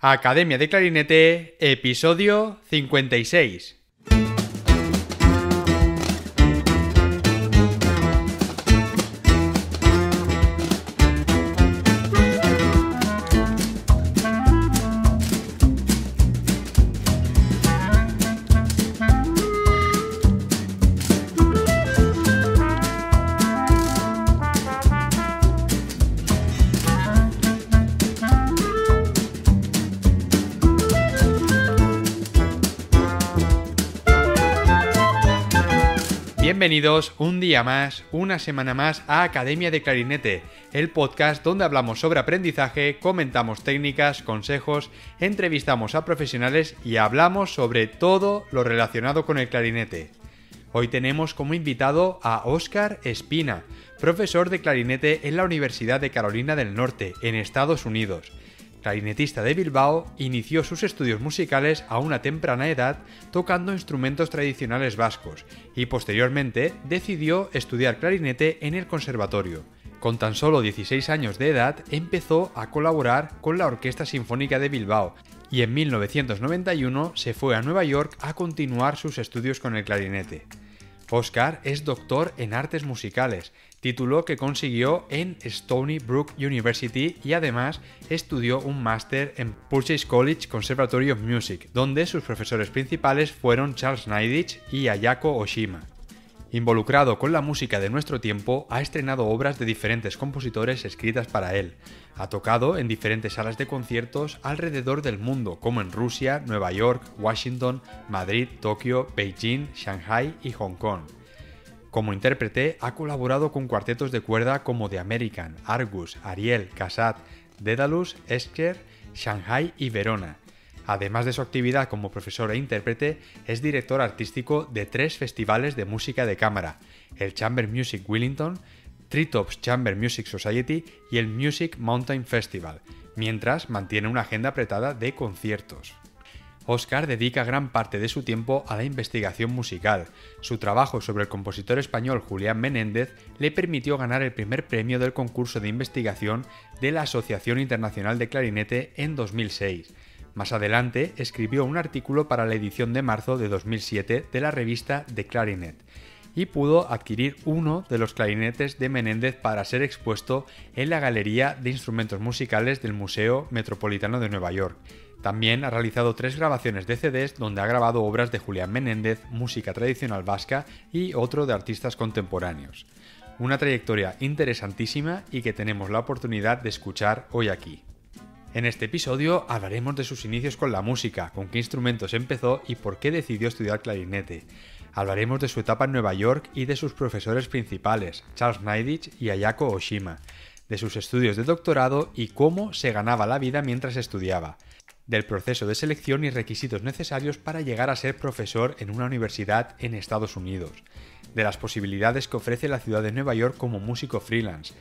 Academia de Clarinete, episodio 56. Bienvenidos un día más, una semana más a Academia de Clarinete, el podcast donde hablamos sobre aprendizaje, comentamos técnicas, consejos, entrevistamos a profesionales y hablamos sobre todo lo relacionado con el clarinete. Hoy tenemos como invitado a Oscar Espina, profesor de clarinete en la Universidad de Carolina del Norte, en Estados Unidos clarinetista de Bilbao, inició sus estudios musicales a una temprana edad tocando instrumentos tradicionales vascos y posteriormente decidió estudiar clarinete en el conservatorio. Con tan solo 16 años de edad empezó a colaborar con la Orquesta Sinfónica de Bilbao y en 1991 se fue a Nueva York a continuar sus estudios con el clarinete. Oscar es doctor en artes musicales título que consiguió en Stony Brook University y además estudió un máster en Purchase College Conservatory of Music, donde sus profesores principales fueron Charles Neidich y Ayako Oshima. Involucrado con la música de nuestro tiempo, ha estrenado obras de diferentes compositores escritas para él. Ha tocado en diferentes salas de conciertos alrededor del mundo, como en Rusia, Nueva York, Washington, Madrid, Tokio, Beijing, Shanghai y Hong Kong. Como intérprete ha colaborado con cuartetos de cuerda como The American, Argus, Ariel, Casat, Dedalus, Escher, Shanghai y Verona. Además de su actividad como profesor e intérprete, es director artístico de tres festivales de música de cámara, el Chamber Music Willington, Treetops Chamber Music Society y el Music Mountain Festival, mientras mantiene una agenda apretada de conciertos. Oscar dedica gran parte de su tiempo a la investigación musical. Su trabajo sobre el compositor español Julián Menéndez le permitió ganar el primer premio del concurso de investigación de la Asociación Internacional de Clarinete en 2006. Más adelante escribió un artículo para la edición de marzo de 2007 de la revista The Clarinet y pudo adquirir uno de los clarinetes de Menéndez para ser expuesto en la Galería de Instrumentos Musicales del Museo Metropolitano de Nueva York. También ha realizado tres grabaciones de CDs donde ha grabado obras de Julián Menéndez, música tradicional vasca y otro de artistas contemporáneos. Una trayectoria interesantísima y que tenemos la oportunidad de escuchar hoy aquí. En este episodio hablaremos de sus inicios con la música, con qué instrumentos empezó y por qué decidió estudiar clarinete. Hablaremos de su etapa en Nueva York y de sus profesores principales, Charles Neidich y Ayako Oshima, de sus estudios de doctorado y cómo se ganaba la vida mientras estudiaba, del proceso de selección y requisitos necesarios para llegar a ser profesor en una universidad en Estados Unidos, de las posibilidades que ofrece la ciudad de Nueva York como músico freelance.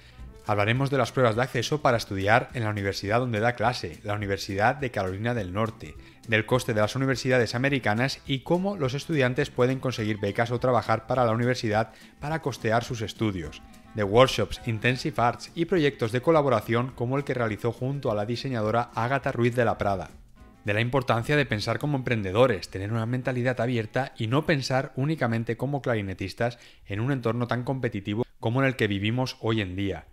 Hablaremos de las pruebas de acceso para estudiar en la universidad donde da clase, la Universidad de Carolina del Norte, del coste de las universidades americanas y cómo los estudiantes pueden conseguir becas o trabajar para la universidad para costear sus estudios, de workshops, intensive arts y proyectos de colaboración como el que realizó junto a la diseñadora Ágata Ruiz de la Prada, de la importancia de pensar como emprendedores, tener una mentalidad abierta y no pensar únicamente como clarinetistas en un entorno tan competitivo como en el que vivimos hoy en día.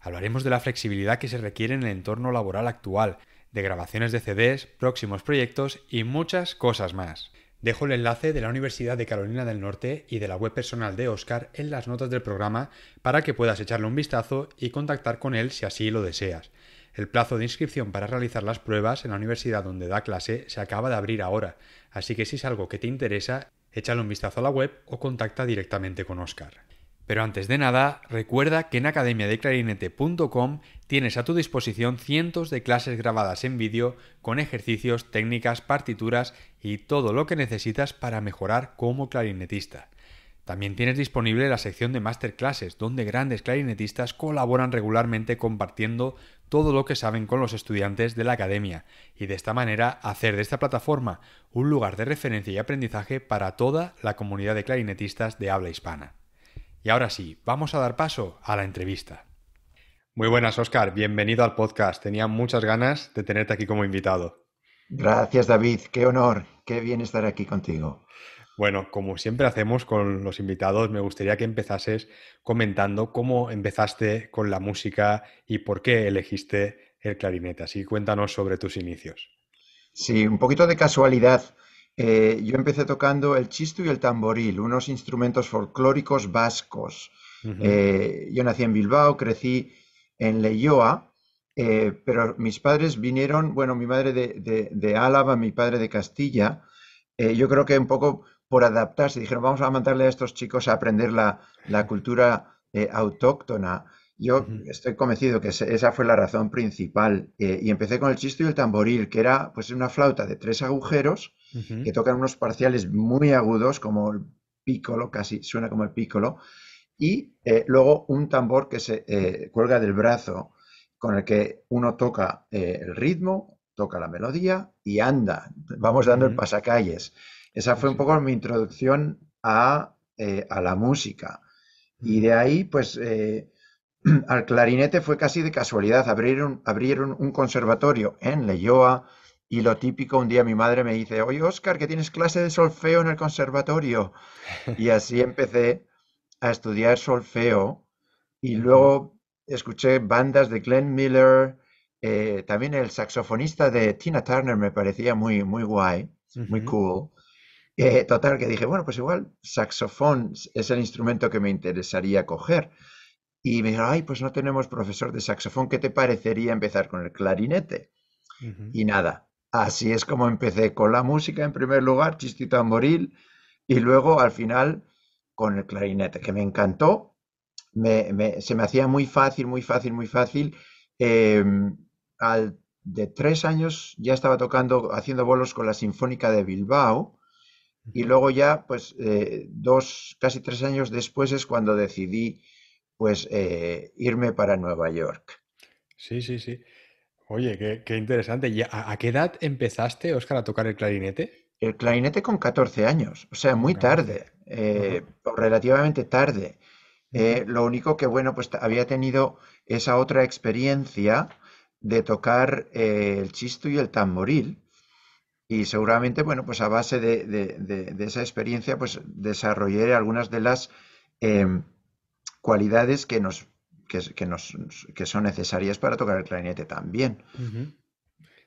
Hablaremos de la flexibilidad que se requiere en el entorno laboral actual, de grabaciones de CDs, próximos proyectos y muchas cosas más. Dejo el enlace de la Universidad de Carolina del Norte y de la web personal de Oscar en las notas del programa para que puedas echarle un vistazo y contactar con él si así lo deseas. El plazo de inscripción para realizar las pruebas en la universidad donde da clase se acaba de abrir ahora, así que si es algo que te interesa, échale un vistazo a la web o contacta directamente con Oscar. Pero antes de nada, recuerda que en academiadeclarinete.com tienes a tu disposición cientos de clases grabadas en vídeo con ejercicios, técnicas, partituras y todo lo que necesitas para mejorar como clarinetista. También tienes disponible la sección de masterclasses, donde grandes clarinetistas colaboran regularmente compartiendo todo lo que saben con los estudiantes de la academia y de esta manera hacer de esta plataforma un lugar de referencia y aprendizaje para toda la comunidad de clarinetistas de habla hispana. Y ahora sí, vamos a dar paso a la entrevista. Muy buenas, Oscar. Bienvenido al podcast. Tenía muchas ganas de tenerte aquí como invitado. Gracias, David. Qué honor. Qué bien estar aquí contigo. Bueno, como siempre hacemos con los invitados, me gustaría que empezases comentando cómo empezaste con la música y por qué elegiste el clarinete. Así cuéntanos sobre tus inicios. Sí, un poquito de casualidad. Eh, yo empecé tocando el chisto y el tamboril, unos instrumentos folclóricos vascos. Eh, yo nací en Bilbao, crecí en Leyoa, eh, pero mis padres vinieron, bueno, mi madre de, de, Álava, mi padre de Castilla, yo creo que un poco por adaptarse, dijeron, vamos a mandarle a estos chicos a aprender la, cultura autóctona. Yo estoy convencido que esa fue la razón principal. y empecé con el chisto y el tamboril, que era pues una flauta de tres agujeros que tocan unos parciales muy agudos, como el pícolo, casi suena como el pícolo, y eh, luego un tambor que se eh, cuelga del brazo, con el que uno toca eh, el ritmo, toca la melodía y anda. Vamos dando el pasacalles. Esa fue un poco mi introducción a, la música. Y de ahí, pues, al clarinete fue casi de casualidad. Abrieron, abrieron un conservatorio en Leyoa y lo típico, un día mi madre me dice, oye Oscar, que tienes clase de solfeo en el conservatorio. Y así empecé a estudiar solfeo y luego escuché bandas de Glenn Miller, eh, también el saxofonista de Tina Turner me parecía muy, muy guay, muy cool. Eh, total, que dije, bueno, pues igual saxofón es el instrumento que me interesaría coger. Y me dijo, ay, pues no tenemos profesor de saxofón, ¿qué te parecería empezar con el clarinete? Y nada, así es como empecé con la música en primer lugar, chistito tamboril, y luego al final con el clarinete, que me encantó. se me hacía muy fácil, muy fácil, muy fácil. Em, al, de tres años ya estaba tocando, haciendo bolos con la Sinfónica de Bilbao. Y luego ya, pues, eh, dos, casi tres años después es cuando decidí, pues, eh, irme para Nueva York. Sí, sí, sí. Oye, qué, interesante. ¿Y a, qué edad empezaste, Óscar, a tocar el clarinete? El clarinete con 14 años, o sea, muy tarde, eh, relativamente tarde. Eh, lo único que, bueno, pues había tenido esa otra experiencia de tocar eh, el chisto y el tamboril. Y seguramente, bueno, pues a base de, esa experiencia, pues desarrollé algunas de las em, cualidades que nos que, son necesarias para tocar el clarinete también.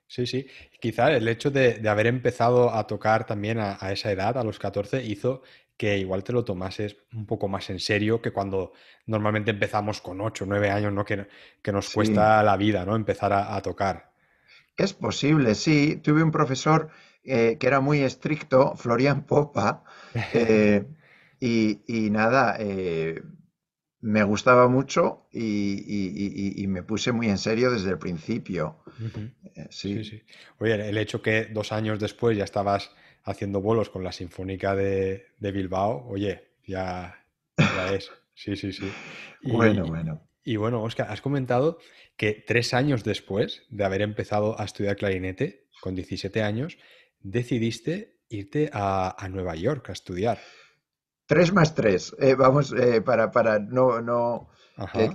Sí, sí. Quizá el hecho de, haber empezado a tocar también a, esa edad, a los 14, hizo que igual te lo tomases un poco más en serio que cuando normalmente empezamos con 8, 9 años, ¿no? Que, que nos cuesta la vida, ¿no? Empezar a, tocar. Es posible, sí. Tuve un profesor eh, que era muy estricto, Florian Popa, eh, y, nada, eh, me gustaba mucho y, me puse muy en serio desde el principio. Eh, sí. Oye, el hecho que dos años después ya estabas haciendo vuelos con la Sinfónica de, Bilbao, oye, ya, es. Sí, sí, sí. bueno, bueno. Y bueno, Oscar, has comentado que tres años después de haber empezado a estudiar clarinete, con 17 años, decidiste irte a Nueva York a estudiar. Tres más tres, eh, vamos, eh, para, para, no, no,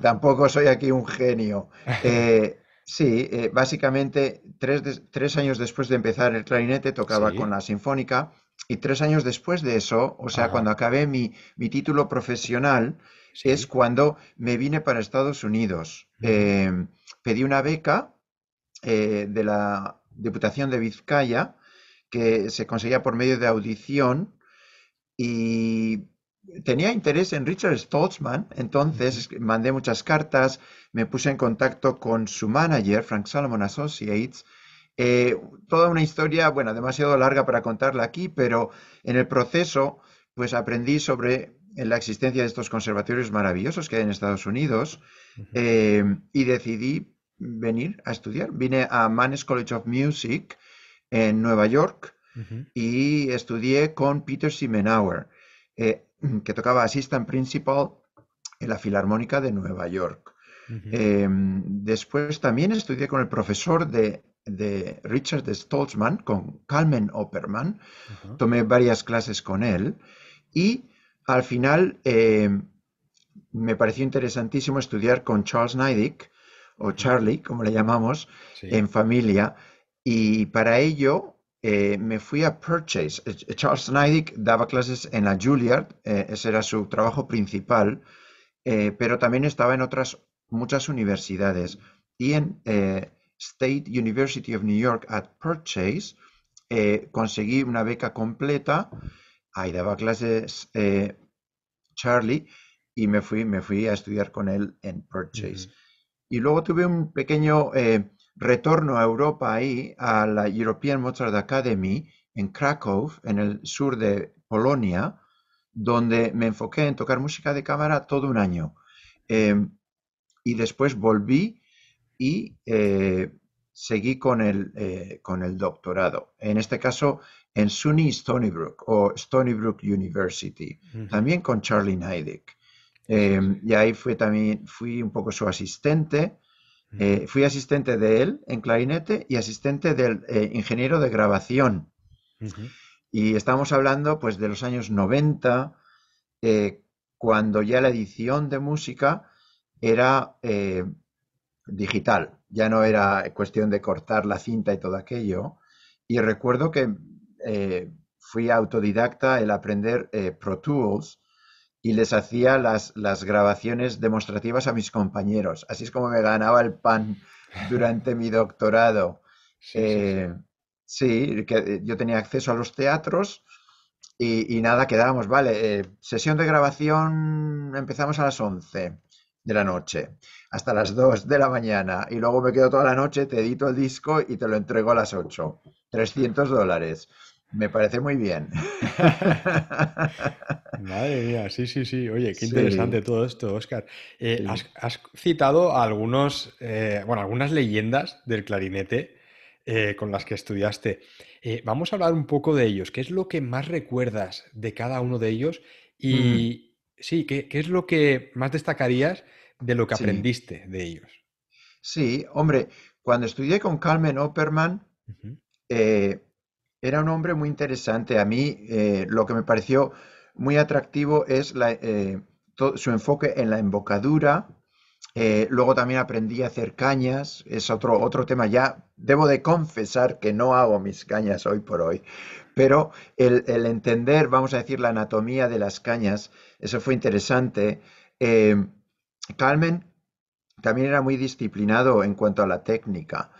tampoco soy aquí un genio. Eh, sí, básicamente tres, años después de empezar el clarinete tocaba con la Sinfónica y tres años después de eso, o sea, cuando acabé mi, título profesional, es cuando me vine para Estados Unidos. pedí una beca de la Diputación de Vizcaya que se conseguía por medio de audición y tenía interés en Richard Stoltzman, entonces mandé muchas cartas, me puse en contacto con su manager, Frank Solomon Associates. Eh, toda una historia, bueno, demasiado larga para contarla aquí, pero en el proceso, pues aprendí sobre la existencia de estos conservatorios maravillosos que hay en Estados Unidos eh, y decidí venir a estudiar. Vine a Mannes College of Music en Nueva York y estudié con Peter Simenauer, eh, que tocaba assistant principal en la Filarmónica de Nueva York. Em, después también estudié con el profesor de, de Richard Stoltzman, con Carmen Opperman. Tomé varias clases con él y al final em, me pareció interesantísimo estudiar con Charles Nydick, o Charlie, como le llamamos, en familia. Y para ello eh, me fui a Purchase. Eh, Charles Snydick daba clases en la Juilliard, eh, ese era su trabajo principal, pero también estaba en otras muchas universidades. Y en State University of New York at Purchase conseguí una beca completa. Ahí daba clases Charlie y me fui, me fui a estudiar con él en Purchase. Y luego tuve un pequeño Retorno a Europa y a la European Mozart Academy en Krakow, en el sur de Polonia, donde me enfoqué en tocar música de cámara todo un año. Em, y después volví y eh, seguí con el, eh, con el doctorado. En este caso, en SUNY Stony Brook o Stony Brook University, también con Charlie Neidick. Em, y ahí fui también, fui un poco su asistente eh, fui asistente de él en clarinete y asistente del eh, ingeniero de grabación. Y estamos hablando pues de los años 90, eh, cuando ya la edición de música era digital, ya no era cuestión de cortar la cinta y todo aquello. Y recuerdo que fui autodidacta el aprender Pro Tools y les hacía las, las grabaciones demostrativas a mis compañeros. Así es como me ganaba el pan durante mi doctorado. Eh, sí, que eh, yo tenía acceso a los teatros y, nada, quedábamos, vale, eh, sesión de grabación empezamos a las 11 de la noche hasta las 2 de la mañana y luego me quedo toda la noche, te edito el disco y te lo entrego a las 8. 300 dólares. Me parece muy bien. Madre mía, sí, sí, sí. Oye, qué interesante todo esto, Oscar. Eh, has, citado algunos, eh, algunas leyendas del clarinete eh, con las que estudiaste. vamos a hablar un poco de ellos. ¿Qué es lo que más recuerdas de cada uno de ellos? Y mm. sí, ¿qué, es lo que más destacarías de lo que aprendiste de ellos? Sí, hombre, cuando estudié con Carmen Opperman, era un hombre muy interesante. A mí eh, lo que me pareció muy atractivo es eh, su enfoque en la embocadura. Eh, luego también aprendí a hacer cañas, es otro, otro tema ya. Debo de confesar que no hago mis cañas hoy por hoy, pero el, entender, vamos a decir, la anatomía de las cañas, eso fue interesante. Carmen también era muy disciplinado en cuanto a la técnica.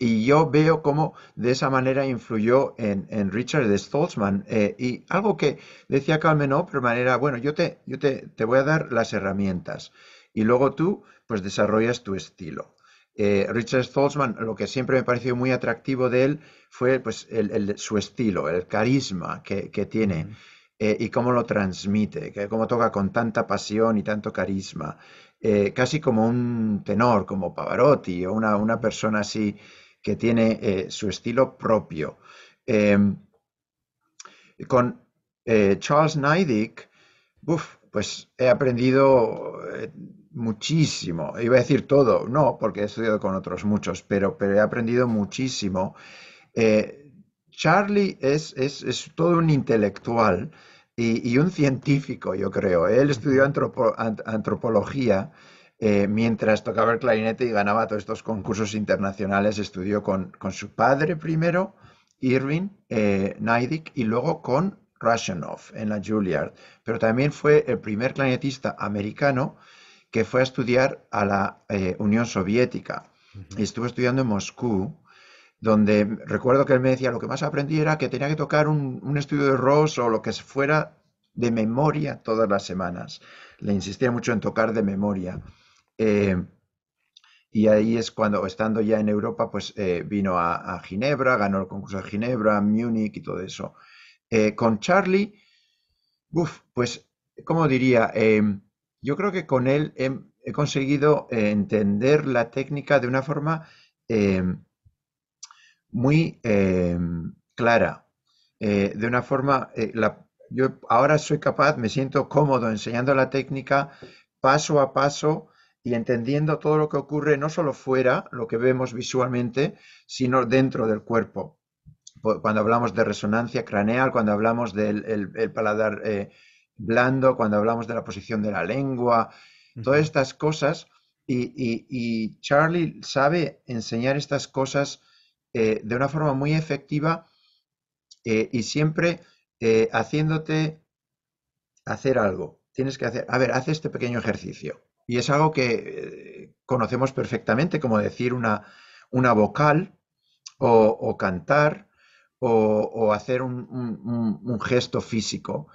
Y yo veo cómo de esa manera influyó en, Richard Stoltzman. Eh, y algo que decía Calmenó, pero de manera, bueno, yo, te, yo te, te, voy a dar las herramientas y luego tú pues desarrollas tu estilo. Eh, Richard Stoltzman, lo que siempre me pareció muy atractivo de él fue pues, su estilo, el carisma que, que tiene. Eh, y cómo lo transmite, que cómo toca con tanta pasión y tanto carisma, casi como un tenor, como Pavarotti o una, una persona así que tiene eh, su estilo propio. Em, con eh, Charles Neidick, pues he aprendido eh, muchísimo. Iba a decir todo, no, porque he estudiado con otros muchos, pero, pero he aprendido muchísimo. Charlie es, todo un intelectual y, un científico, yo creo. Él estudió antropología eh, mientras tocaba el clarinete y ganaba todos estos concursos internacionales, estudió con, con su padre primero, Irving eh, y luego con Rashanov en la Juilliard. Pero también fue el primer clarinetista americano que fue a estudiar a la eh, Unión Soviética. Estuvo estudiando en Moscú, donde recuerdo que él me decía, lo que más aprendí era que tenía que tocar un, un estudio de Ross o lo que fuera de memoria todas las semanas. Le insistía mucho en tocar de memoria. Eh, y ahí es cuando, estando ya en Europa, pues eh, vino a, Ginebra, ganó el concurso de Ginebra, Múnich y todo eso. Eh, con Charlie, pues, ¿cómo diría? Em, yo creo que con él he, conseguido entender la técnica de una forma em, muy em, clara, de una forma, yo ahora soy capaz, me siento cómodo enseñando la técnica paso a paso y entendiendo todo lo que ocurre no solo fuera, lo que vemos visualmente, sino dentro del cuerpo. Cuando hablamos de resonancia craneal, cuando hablamos del paladar eh, blando, cuando hablamos de la posición de la lengua, todas estas cosas. Y, Charlie sabe enseñar estas cosas eh, de una forma muy efectiva eh, y siempre haciéndote hacer algo. Tienes que hacer, a ver, haz este pequeño ejercicio y es algo que eh, conocemos perfectamente, como decir una, vocal o, cantar o, hacer un, gesto físico.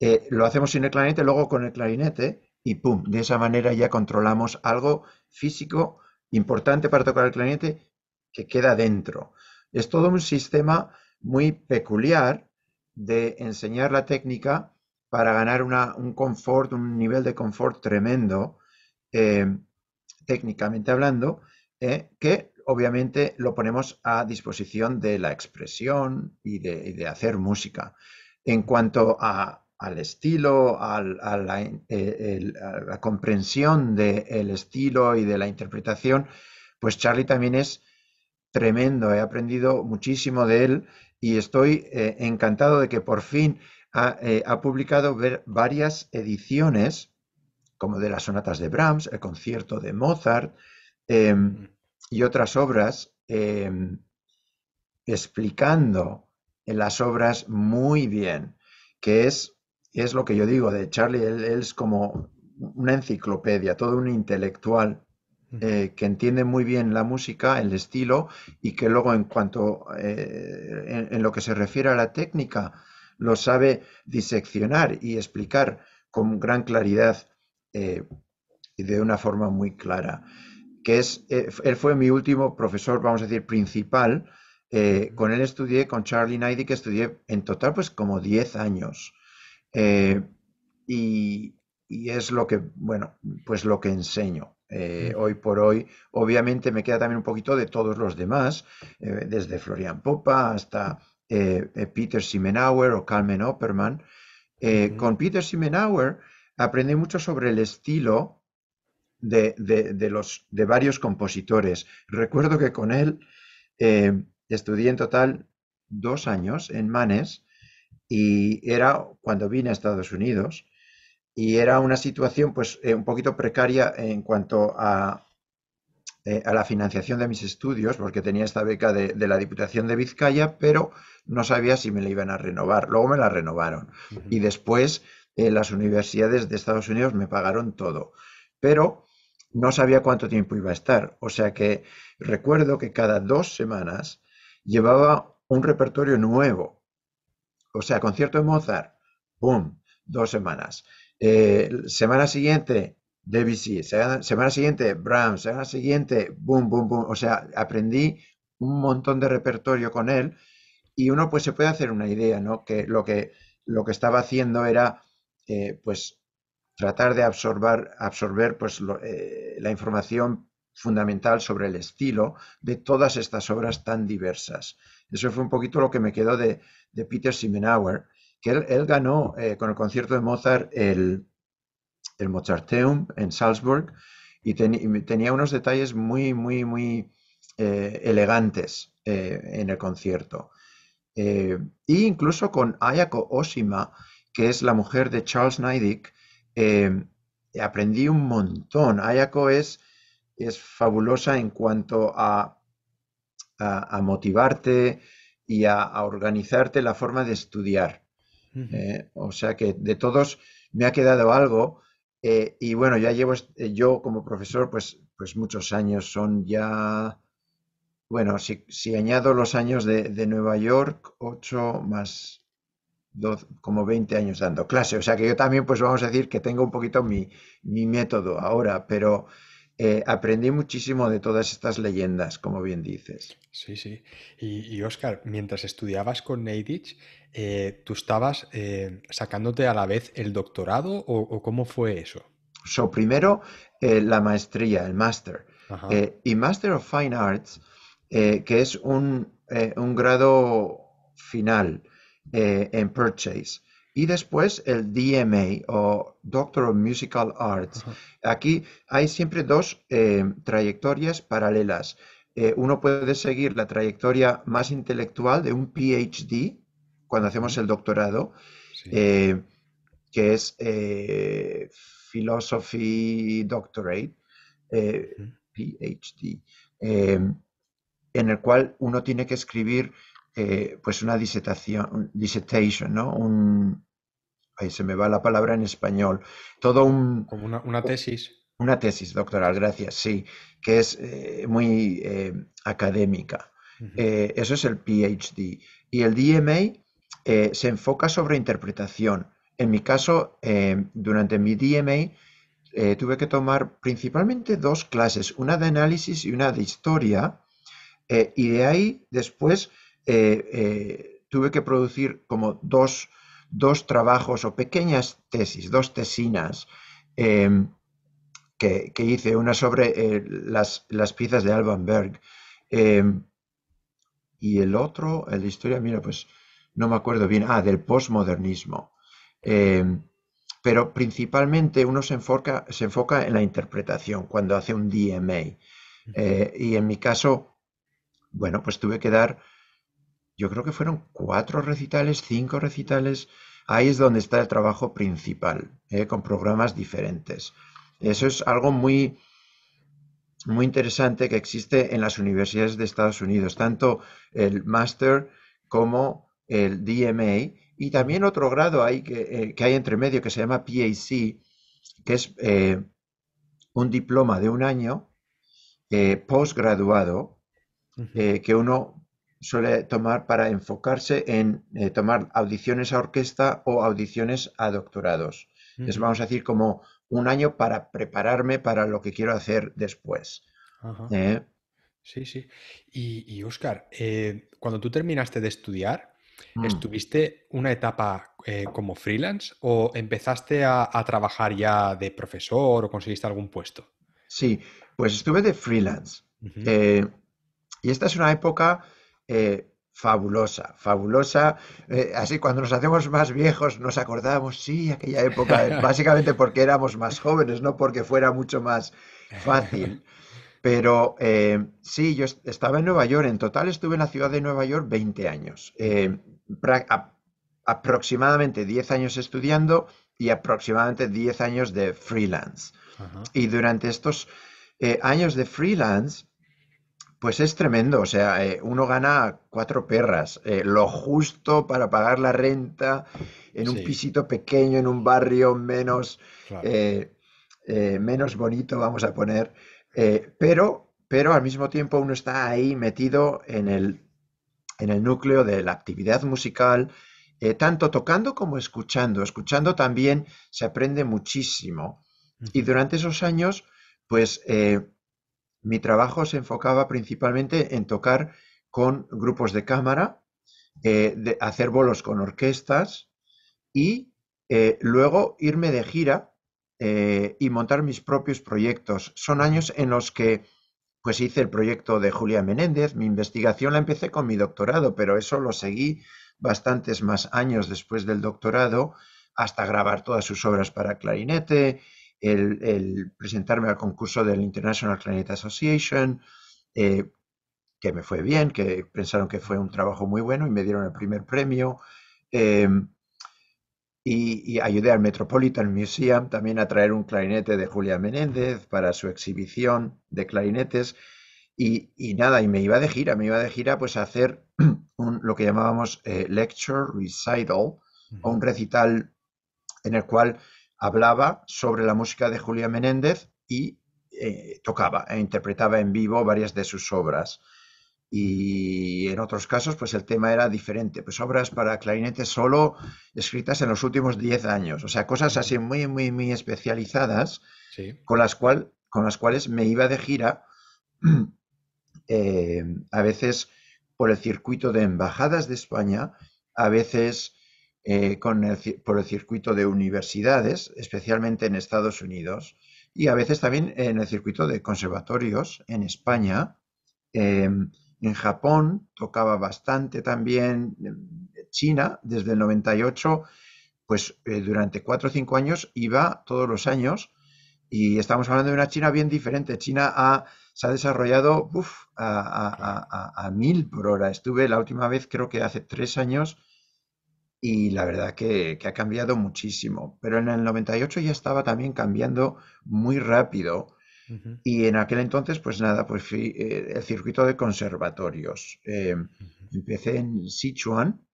Eh, lo hacemos sin el clarinete, luego con el clarinete y ¡pum! De esa manera ya controlamos algo físico importante para tocar el clarinete que queda dentro. Es todo un sistema muy peculiar de enseñar la técnica para ganar un confort, un nivel de confort tremendo eh, técnicamente hablando, eh, que obviamente lo ponemos a disposición de la expresión y de, hacer música. En cuanto al estilo, eh, a, la, comprensión del estilo y de la interpretación, pues Charlie también es tremendo. He aprendido muchísimo de él y estoy encantado de que por fin ha, publicado varias ediciones como de las sonatas de Brahms, el concierto de Mozart eh, y otras obras, eh, explicando las obras muy bien, que es, es lo que yo digo de Charlie, él, es como una enciclopedia, todo un intelectual eh, que entiende muy bien la música, el estilo, y que luego en cuanto, en, lo que se refiere a la técnica, lo sabe diseccionar y explicar con gran claridad eh, de una forma muy clara, que es, eh, él fue mi último profesor, vamos a decir, principal. Eh, con él estudié, con Charlie Knight, que estudié en total pues como 10 años. Y, es lo que, bueno, pues lo que enseño. hoy por hoy, obviamente me queda también un poquito de todos los demás, desde Florian Popa hasta Peter Simenauer o Carmen Opperman. Con Peter Simenauer aprendí mucho sobre el estilo de, los, de varios compositores. Recuerdo que con él eh, estudié en total dos años en Manes y era cuando vine a Estados Unidos y era una situación pues eh, un poquito precaria en cuanto eh, a, la financiación de mis estudios, porque tenía esta beca de, la Diputación de Vizcaya, pero no sabía si me la iban a renovar. Luego me la renovaron. Y después eh, las universidades de Estados Unidos me pagaron todo, pero no sabía cuánto tiempo iba a estar. O sea que recuerdo que cada dos semanas llevaba un repertorio nuevo. O sea, concierto de Mozart, ¡boom! Dos semanas. Eh, semana siguiente, Debussy. Semana, siguiente, Brahms. Semana siguiente, ¡boom, boom, boom! O sea, aprendí un montón de repertorio con él y uno pues se puede hacer una idea, ¿no? Que lo que, lo que estaba haciendo era eh, pues tratar de absorber, absorber pues, eh, la información fundamental sobre el estilo de todas estas obras tan diversas. Eso fue un poquito lo que me quedó de, Peter Simenauer, que él, ganó eh, con el concierto de Mozart el, Mozarteum en Salzburg y, tenía unos detalles muy, muy, muy elegantes en el concierto. e incluso con Ayako Oshima, que es la mujer de Charles Nydick, em, aprendí un montón. Ayako es, es fabulosa en cuanto a, a, motivarte y a, organizarte la forma de estudiar. Eh, o sea que de todos me ha quedado algo. Eh, y bueno, ya llevo eh, yo como profesor, pues, pues muchos años, son ya, bueno, si, añado los años de, de Nueva York, 8 más como 20 años dando clase. O sea que yo también, pues vamos a decir que tengo un poquito mi, método ahora, pero eh, aprendí muchísimo de todas estas leyendas, como bien dices. Sí, sí. Y, Oscar, mientras estudiabas con Neidich, eh, ¿tú estabas eh, sacándote a la vez el doctorado o, cómo fue eso? primero, la maestría, el máster. y Master of Fine Arts, que es un, un grado final eh, en Purchase. Y después el DMA o Doctor of Musical Arts. Aquí hay siempre dos eh, trayectorias paralelas. Eh, uno puede seguir la trayectoria más intelectual de un PhD cuando hacemos el doctorado, que es Philosophy Doctorate, PhD, en el cual uno tiene que escribir eh, pues una disertación, dissertation, ¿no? Un, ahí se me va la palabra en español, todo un... Como una, tesis. Una tesis doctoral, gracias, sí, que es eh, muy eh, académica. eso es el PhD. Y el DMA se enfoca sobre interpretación. En mi caso, em, durante mi DMA tuve que tomar principalmente dos clases, una de análisis y una de historia, y de ahí después eh, eh, tuve que producir como dos, trabajos o pequeñas tesis, dos tesinas. Em, que, hice, una sobre eh, las, piezas de Alban Berg, em, y el otro, el de historia, mira, pues no me acuerdo bien, ah, del postmodernismo em, pero principalmente uno se enfoca, se enfoca en la interpretación cuando hace un DMA. y en mi caso, bueno, pues tuve que dar yo creo que fueron cuatro recitales, cinco recitales. Ahí es donde está el trabajo principal, ¿eh? con programas diferentes. Eso es algo muy, muy interesante que existe en las universidades de Estados Unidos, tanto el Master como el DMA, y también otro grado hay eh, que, hay entre medio que se llama PAC, que es eh, un diploma de un año postgraduado, que uno suele tomar para enfocarse en eh, tomar audiciones a orquesta o audiciones a doctorados. les Es, vamos a decir, como un año para prepararme para lo que quiero hacer después. ¿eh? sí, sí. Y, Óscar, eh, cuando tú terminaste de estudiar, mm. ¿estuviste una etapa como freelance o empezaste a, trabajar ya de profesor o conseguiste algún puesto? Sí, pues estuve de freelance. y esta es una época eh, fabulosa, fabulosa. Eh, así cuando nos hacemos más viejos nos acordamos, sí, aquella época, eh, básicamente porque éramos más jóvenes, no porque fuera mucho más fácil. Pero sí, yo estaba en Nueva York, en total estuve en la ciudad de Nueva York 20 años, aproximadamente 10 años estudiando y aproximadamente 10 años de freelance. Y durante estos años de freelance, pues es tremendo, o sea, eh, uno gana cuatro perras, eh, lo justo para pagar la renta en un pisito pequeño, en un barrio menos, eh, menos bonito, vamos a poner, pero, pero al mismo tiempo uno está ahí metido en el, en el núcleo de la actividad musical, tanto tocando como escuchando. Escuchando también se aprende muchísimo. Y durante esos años, pues mi trabajo se enfocaba principalmente en tocar con grupos de cámara, eh, hacer bolos con orquestas y eh, luego irme de gira eh, y montar mis propios proyectos. Son años en los que pues hice el proyecto de Julia Menéndez, mi investigación la empecé con mi doctorado, pero eso lo seguí bastantes más años después del doctorado hasta grabar todas sus obras para clarinete, el, presentarme al concurso del International Clarinet Association, eh, que me fue bien, que pensaron que fue un trabajo muy bueno y me dieron el primer premio. Em, y, ayudé al Metropolitan Museum también a traer un clarinete de Julia Menéndez para su exhibición de clarinetes. Y, nada, y me iba de gira, me iba de gira pues a hacer lo que llamábamos eh, lecture recital, o un recital en el cual hablaba sobre la música de Julia Menéndez y eh, tocaba e interpretaba en vivo varias de sus obras. Y en otros casos, pues el tema era diferente. Pues obras para clarinete solo escritas en los últimos 10 años. O sea, cosas así muy, muy, muy especializadas con, las cual, con las cuales me iba de gira eh, a veces por el circuito de embajadas de España, a veces eh, con por el circuito de universidades, especialmente en Estados Unidos, y a veces también en el circuito de conservatorios en España. Em, en Japón tocaba bastante también, em, China desde el 98, pues eh, durante cuatro o cinco años iba todos los años y estamos hablando de una China bien diferente. China ha, se ha desarrollado a, a, mil por hora. Estuve la última vez creo que hace tres años y la verdad que, ha cambiado muchísimo. Pero en el 98 ya estaba también cambiando muy rápido. Y en aquel entonces, pues nada, pues fui eh, el circuito de conservatorios. Eh, empecé en Sichuan,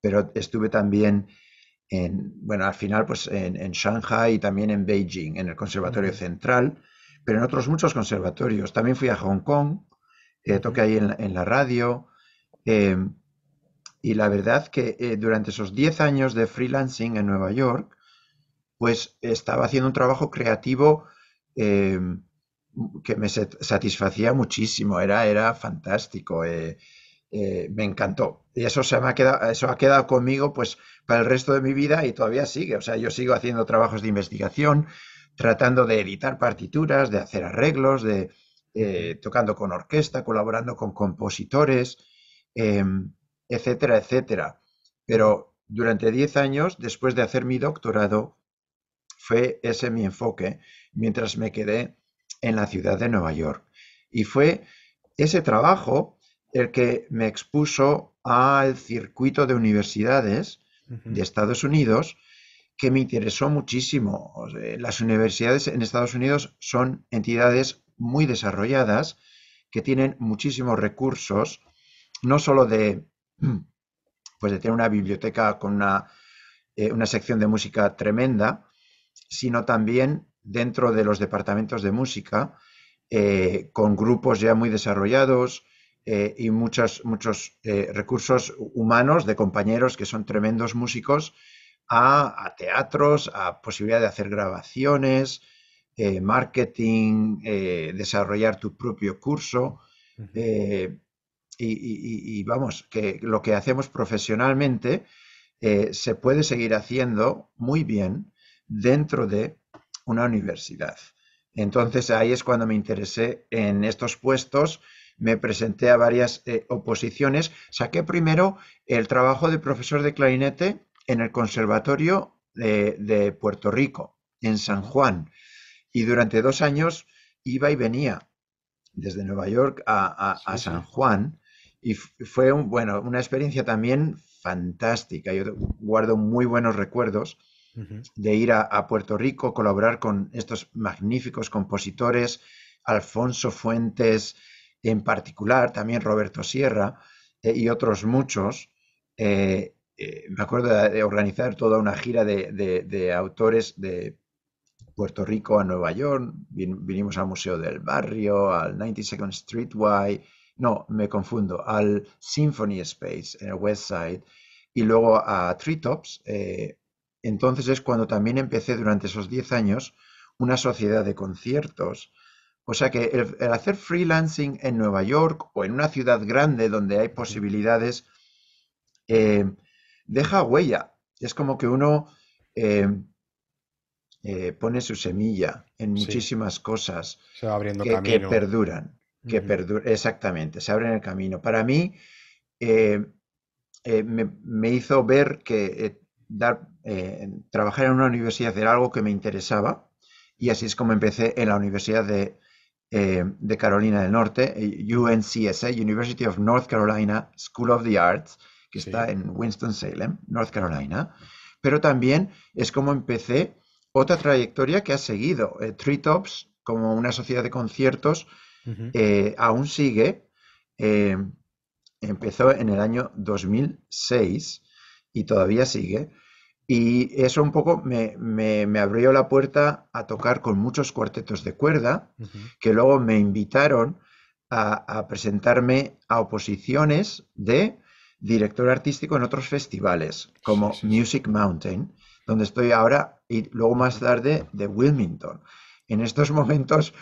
pero estuve también en, bueno, al final pues en, en Shanghai y también en Beijing, en el Conservatorio Central, pero en otros muchos conservatorios. También fui a Hong Kong, eh, toqué ahí en la radio. Y la verdad que eh, durante esos 10 años de freelancing en Nueva York, pues estaba haciendo un trabajo creativo em, que me satisfacía muchísimo, era, era fantástico, eh, eh, me encantó. Y eso, se me ha quedado, eso ha quedado conmigo pues para el resto de mi vida y todavía sigue. O sea, yo sigo haciendo trabajos de investigación, tratando de editar partituras, de hacer arreglos, de tocando con orquesta, colaborando con compositores. Em, etcétera, etcétera. Pero durante 10 años, después de hacer mi doctorado, fue ese mi enfoque mientras me quedé en la ciudad de Nueva York. Y fue ese trabajo el que me expuso al circuito de universidades de Estados Unidos, que me interesó muchísimo. las universidades en Estados Unidos son entidades muy desarrolladas que tienen muchísimos recursos, no solo de pues de tener una biblioteca con eh, una, sección de música tremenda, sino también dentro de los departamentos de música, eh, con grupos ya muy desarrollados eh, y muchos, muchos recursos humanos de compañeros que son tremendos músicos, a teatros, a posibilidad de hacer grabaciones, marketing, desarrollar tu propio curso y, vamos, que lo que hacemos profesionalmente eh, se puede seguir haciendo muy bien dentro de una universidad. Entonces ahí es cuando me interesé en estos puestos, me presenté a varias eh, oposiciones, saqué primero el trabajo de profesor de clarinete en el Conservatorio de, Puerto Rico, en San Juan, y durante dos años iba y venía desde Nueva York a San Juan y fue, bueno, una experiencia también fantástica. Yo guardo muy buenos recuerdos de ir a, Puerto Rico, colaborar con estos magníficos compositores, Alfonso Fuentes en particular, también Roberto Sierra eh, y otros muchos. Eh, eh, me acuerdo de, organizar toda una gira de, autores de Puerto Rico a Nueva York. vinimos al Museo del Barrio, al 92nd Streetway no, me confundo, al Symphony Space en el West Side y luego a Treetops. Eh, entonces es cuando también empecé durante esos 10 años una sociedad de conciertos. O sea que el, hacer freelancing en Nueva York o en una ciudad grande donde hay posibilidades eh, deja huella. Es como que uno eh, pone su semilla en muchísimas cosas que, perduran que perdure, exactamente, se abre en el camino. Para mí eh, eh, me, hizo ver que eh, trabajar en una universidad era algo que me interesaba y así es como empecé en la Universidad de, Carolina del Norte, UNCSA, University of North Carolina School of the Arts, que está en Winston-Salem, North Carolina, pero también es como empecé otra trayectoria que ha seguido, Treetops, como una sociedad de conciertos eh, aún sigue. Eh, empezó en el año 2006 y todavía sigue. Y eso un poco me, abrió la puerta a tocar con muchos cuartetos de cuerda, que luego me invitaron a, presentarme a oposiciones de director artístico en otros festivales, como Music Mountain, donde estoy ahora, y luego más tarde de Wilmington. En estos momentos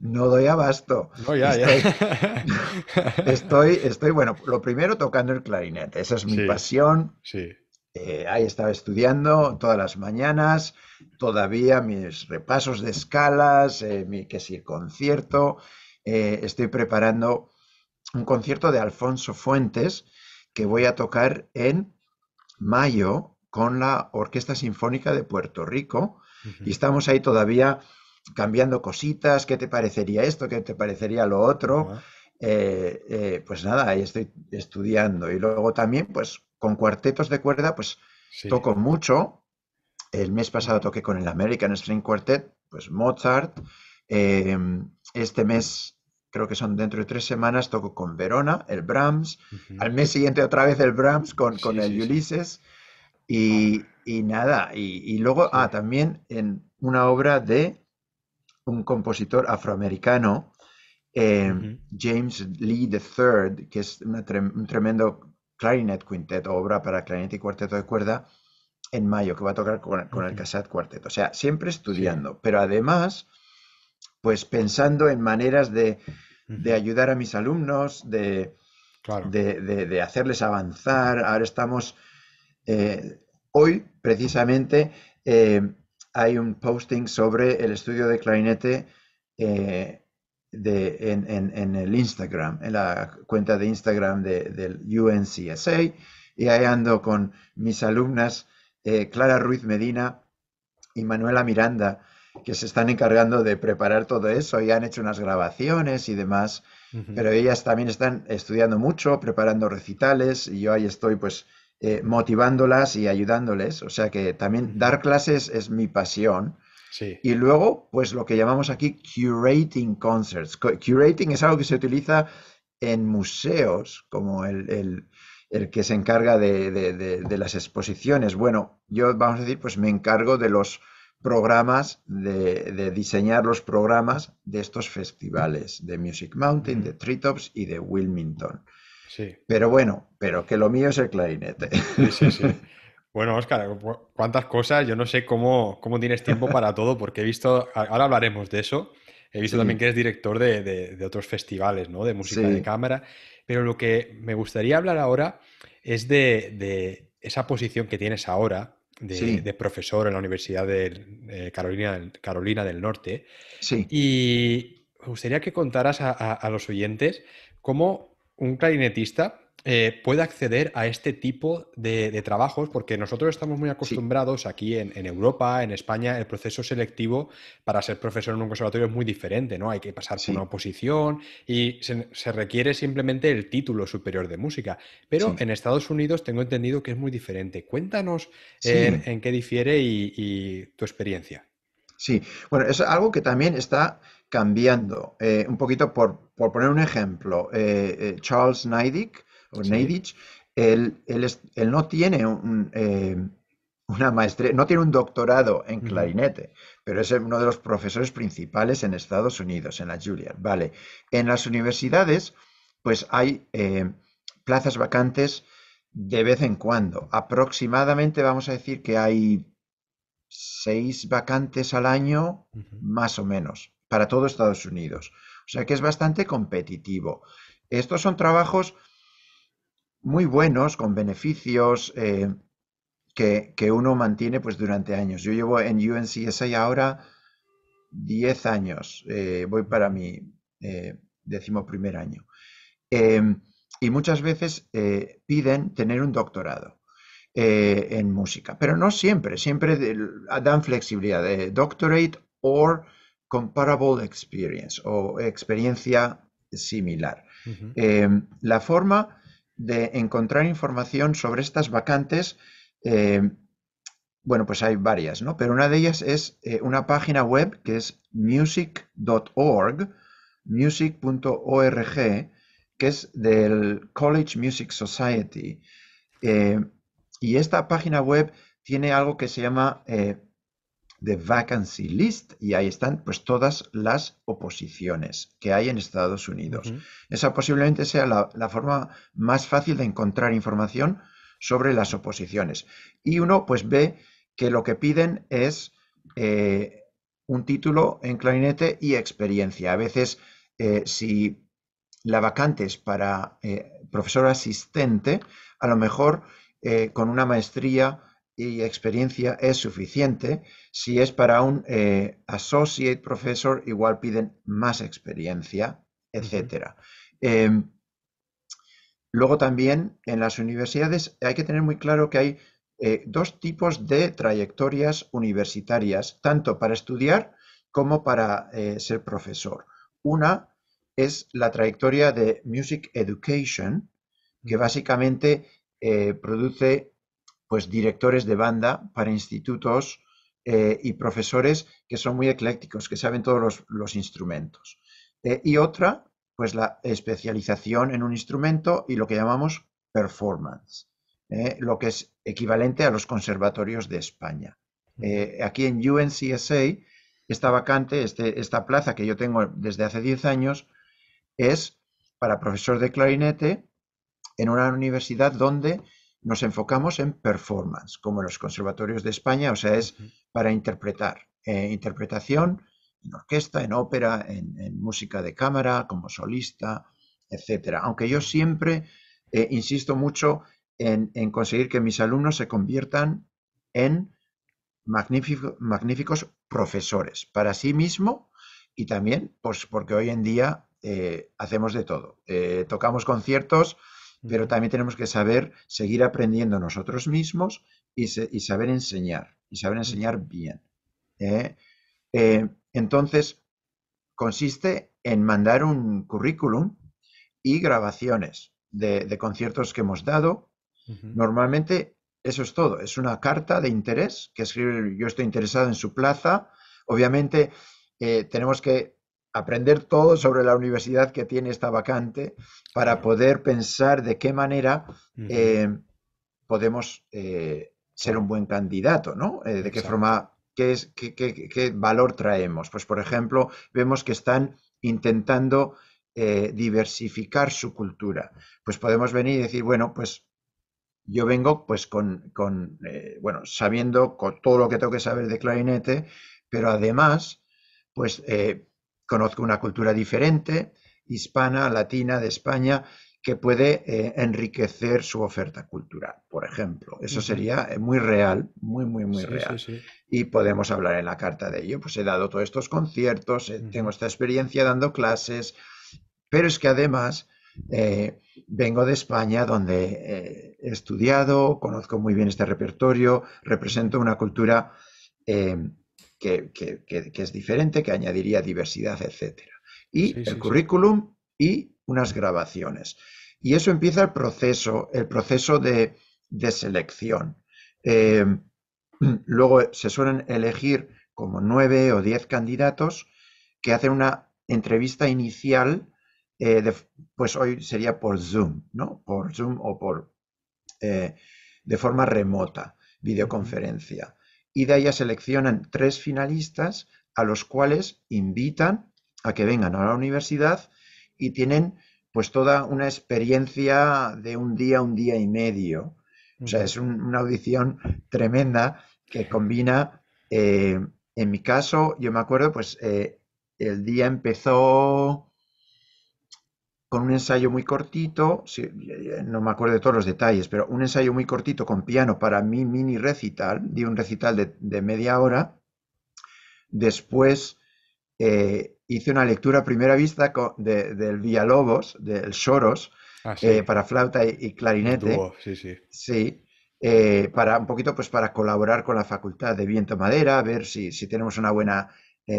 no doy abasto. estoy, estoy, bueno, lo primero tocando el clarinete, esa es mi pasión. Sí. Eh, ahí estaba estudiando todas las mañanas, todavía mis repasos de escalas, eh, mi, que si concierto, eh, estoy preparando un concierto de Alfonso Fuentes que voy a tocar en mayo con la Orquesta Sinfónica de Puerto Rico y estamos ahí todavía cambiando cositas, qué te parecería esto, qué te parecería lo otro. Eh, eh, pues nada, ahí estoy estudiando. Y luego también, pues con cuartetos de cuerda, pues toco mucho. El mes pasado toqué con el American String Quartet, pues Mozart. Em, este mes, creo que son dentro de tres semanas, toco con Verona, el Brahms. Al mes siguiente otra vez el Brahms con, con el Ulysses Ulises. Y, nada, y, y luego, ah, también en una obra de un compositor afroamericano, em, James Lee III, que es un tremendo clarinet quinteto obra para clarinete y cuarteto de cuerda, en mayo, que va a tocar con, el Casat Cuarteto. O sea, siempre estudiando, pero además, pues pensando en maneras de, ayudar a mis alumnos, de, de, hacerles avanzar. Ahora estamos, eh, hoy precisamente, em, hay un posting sobre el estudio de clarinete eh, en, el Instagram, en la cuenta de Instagram del UNCSA. Y ahí ando con mis alumnas eh, Clara Ruiz Medina y Manuela Miranda, que se están encargando de preparar todo eso y han hecho unas grabaciones y demás. Pero ellas también están estudiando mucho, preparando recitales y yo ahí estoy pues eh, motivándolas y ayudándoles. O sea que también dar clases es mi pasión. Y luego, pues lo que llamamos aquí curating concerts. Curating es algo que se utiliza en museos, como el, que se encarga de, de, las exposiciones. Bueno, yo, vamos a decir, pues me encargo de los programas, de, diseñar los programas de estos festivales, de Music Mountain, de Treetops y de Wilmington. Sí. Pero bueno, pero que lo mío es el clarinete. Sí, sí, Bueno, Oscar, cuántas cosas, yo no sé cómo, cómo tienes tiempo para todo, porque he visto, ahora hablaremos de eso, he visto también que eres director de, otros festivales, ¿no? De música de cámara, pero lo que me gustaría hablar ahora es de, esa posición que tienes ahora de, profesor en la Universidad de Carolina, Carolina del Norte. Sí. Y me gustaría que contaras a los oyentes cómo un clarinetista eh, puede acceder a este tipo de, trabajos, porque nosotros estamos muy acostumbrados aquí en, Europa, en España, el proceso selectivo para ser profesor en un conservatorio es muy diferente, ¿no? Hay que pasar por una oposición y se, requiere simplemente el título superior de música. Pero en Estados Unidos tengo entendido que es muy diferente. Cuéntanos en, qué difiere y, y tu experiencia. Sí, bueno, es algo que también está cambiando. Eh, un poquito, por, por, poner un ejemplo, eh, eh, Charles o Neidich, él, no tiene un, una maestría, no tiene un doctorado en clarinete, pero es uno de los profesores principales en Estados Unidos, en la Juilliard. Vale. En las universidades, pues hay plazas vacantes de vez en cuando. Aproximadamente vamos a decir que hay seis vacantes al año, más o menos para todo Estados Unidos. O sea que es bastante competitivo. Estos son trabajos muy buenos, con beneficios eh, que, uno mantiene pues, durante años. Yo llevo en UNCSA ahora 10 años, eh, voy para mi eh, primer año. Em, y muchas veces eh, piden tener un doctorado. en música, pero no siempre, siempre dan flexibilidad, de doctorate or comparable experience o experiencia similar. Em, la forma de encontrar información sobre estas vacantes, em, bueno, pues hay varias, ¿no? Pero una de ellas es eh, una página web que es music.org, music.org, que es del College Music Society. Em, y esta página web tiene algo que se llama eh, de Vacancy List y ahí están pues todas las oposiciones que hay en Estados Unidos. Esa posiblemente sea la, forma más fácil de encontrar información sobre las oposiciones. Y uno pues ve que lo que piden es eh, un título en clarinete y experiencia. A veces eh, si la vacante es para eh, profesor asistente, a lo mejor con una maestría y experiencia es suficiente. Si es para un eh, associate professor, igual piden más experiencia, etc. Em, luego también en las universidades hay que tener muy claro que hay eh, dos tipos de trayectorias universitarias, tanto para estudiar como para eh, ser profesor. Una es la trayectoria de Music Education, que básicamente produce pues directores de banda para institutos eh, y profesores que son muy eclécticos, que saben todos los, instrumentos. Eh, y otra, pues la especialización en un instrumento y lo que llamamos performance, eh, lo que es equivalente a los conservatorios de España. aquí en UNCSA, esta vacante, este, esta plaza que yo tengo desde hace 10 años, es para profesor de clarinete en una universidad donde nos enfocamos en performance, como en los conservatorios de España, o sea, es para interpretar, eh, interpretación en orquesta, en ópera, en, música de cámara, como solista, etcétera. Aunque yo siempre eh, insisto mucho en, conseguir que mis alumnos se conviertan en magníficos profesores para sí mismo y también pues, porque hoy en día eh, hacemos de todo. tocamos conciertos, pero también tenemos que saber seguir aprendiendo nosotros mismos y, saber enseñar, y saber enseñar bien. ¿eh? Eh, entonces, consiste en mandar un currículum y grabaciones de, conciertos que hemos dado. Normalmente eso es todo, es una carta de interés que escribe yo estoy interesado en su plaza. Obviamente eh, tenemos que aprender todo sobre la universidad que tiene esta vacante para poder pensar de qué manera eh, podemos eh, ser un buen candidato, ¿no? Eh, de qué forma, qué, valor traemos. Pues, por ejemplo, vemos que están intentando diversificar su cultura. Pues podemos venir y decir, bueno, pues yo vengo pues con, bueno, sabiendo todo lo que tengo que saber de clarinete, pero además, pues conozco una cultura diferente, hispana, latina, de España, que puede eh, enriquecer su oferta cultural, por ejemplo. Eso sería eh, muy real, muy, muy, muy real. Y podemos hablar en la carta de ello. Pues he dado todos estos conciertos, eh, tengo esta experiencia dando clases, pero es que además vengo de España donde he estudiado, conozco muy bien este repertorio, represento una cultura que, es diferente, que añadiría diversidad, etc. Y el currículum y unas grabaciones. Y eso empieza el proceso, el proceso de, selección. Eh, luego se suelen elegir como nueve o diez candidatos que hacen una entrevista inicial, eh, pues hoy sería por Zoom, ¿no? Por Zoom o por eh, de forma remota, videoconferencia y de ella seleccionan tres finalistas a los cuales invitan a que vengan a la universidad y tienen pues toda una experiencia de un día, un día y medio. O sea, es una audición tremenda que combina, eh, en mi caso, yo me acuerdo, pues eh, el día empezó con un ensayo muy cortito, no me acuerdo de todos los detalles, pero un ensayo muy cortito con piano para mi mini recital, di un recital de, media hora. Después eh, hice una lectura a primera vista de, del Villalobos, del Soros, ah, eh, para flauta y, clarinete. sí, eh, para un poquito pues para colaborar con la facultad de viento madera, a ver si, si tenemos una buena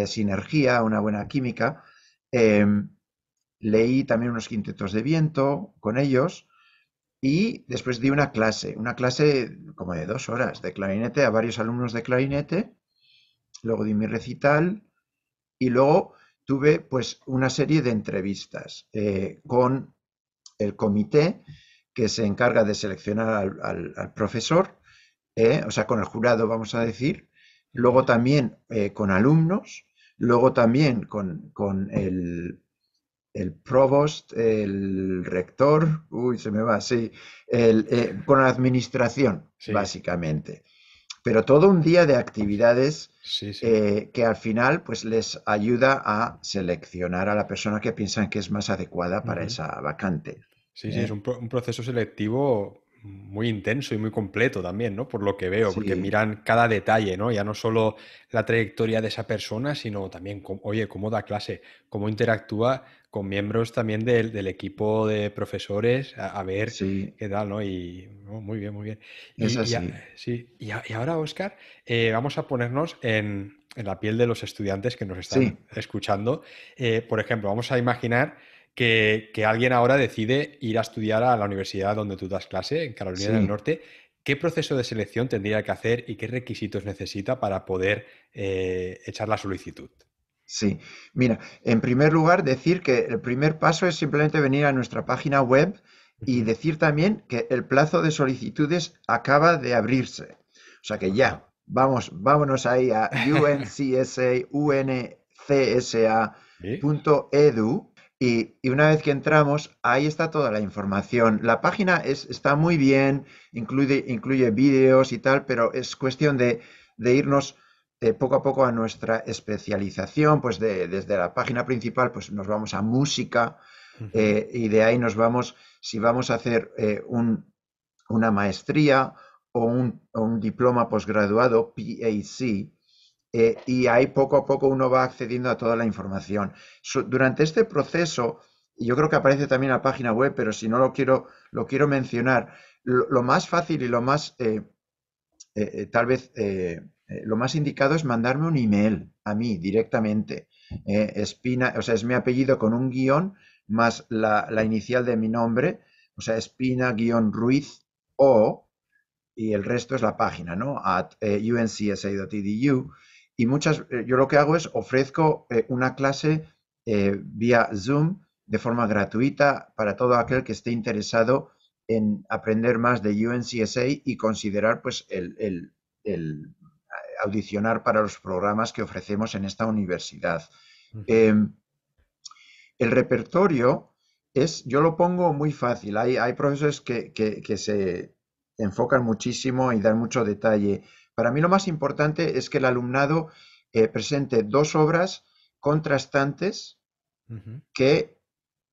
sinergia, una buena química. Em, leí también unos quintetos de viento con ellos y después di una clase, una clase como de dos horas de clarinete a varios alumnos de clarinete, luego di mi recital y luego tuve pues una serie de entrevistas eh, con el comité que se encarga de seleccionar al, profesor, eh, o sea, con el jurado vamos a decir, luego también eh, con alumnos, luego también con el el provost, el rector, uy, se me va así, eh, con la administración, básicamente. Pero todo un día de actividades eh, que al final pues les ayuda a seleccionar a la persona que piensan que es más adecuada para esa vacante. Sí, sí, ¿eh? es un, un, proceso selectivo muy intenso y muy completo también, ¿no? Por lo que veo, porque miran cada detalle, ¿no? Ya no solo la trayectoria de esa persona, sino también, oye, cómo da clase, cómo interactúa con miembros también del, equipo de profesores a, ver qué tal, ¿no? Y muy bien, muy bien. Y, es así. sí. y, ahora, Oscar, eh, vamos a ponernos en, la piel de los estudiantes que nos están escuchando. Eh, por ejemplo, vamos a imaginar que, alguien ahora decide ir a estudiar a la universidad donde tú das clase, en Carolina del Norte. ¿Qué proceso de selección tendría que hacer y qué requisitos necesita para poder eh, echar la solicitud? Sí, mira, en primer lugar decir que el primer paso es simplemente venir a nuestra página web y decir también que el plazo de solicitudes acaba de abrirse. O sea que ya, vamos, vámonos ahí a uncsa.edu y, y, una vez que entramos, ahí está toda la información. La página es, está muy bien, incluye, incluye vídeos y tal, pero es cuestión de, de irnos eh, poco a poco a nuestra especialización, pues desde la página principal pues nos vamos a música eh, y de ahí nos vamos, si vamos a hacer eh, un, una maestría o un, diploma posgraduado, PAC, y ahí poco a poco uno va accediendo a toda la información. durante este proceso, yo creo que aparece también la página web, pero si no lo quiero, lo quiero mencionar, lo más fácil y lo más, tal vez eh, lo más indicado es mandarme un email a mí directamente. Eh, espina, o sea, es mi apellido con un guión más la, inicial de mi nombre, o sea, espina-ruiz o, y el resto es la página, ¿no? At eh, uncsa.edu. Y muchas, yo lo que hago es ofrezco una clase vía Zoom de forma gratuita para todo aquel que esté interesado en aprender más de UNCSA y considerar pues el audicionar para los programas que ofrecemos en esta universidad. Em, el repertorio es, yo lo pongo muy fácil, hay, hay profesores que, se enfocan muchísimo y dan mucho detalle. Para mí lo más importante es que el alumnado eh, presente dos obras contrastantes que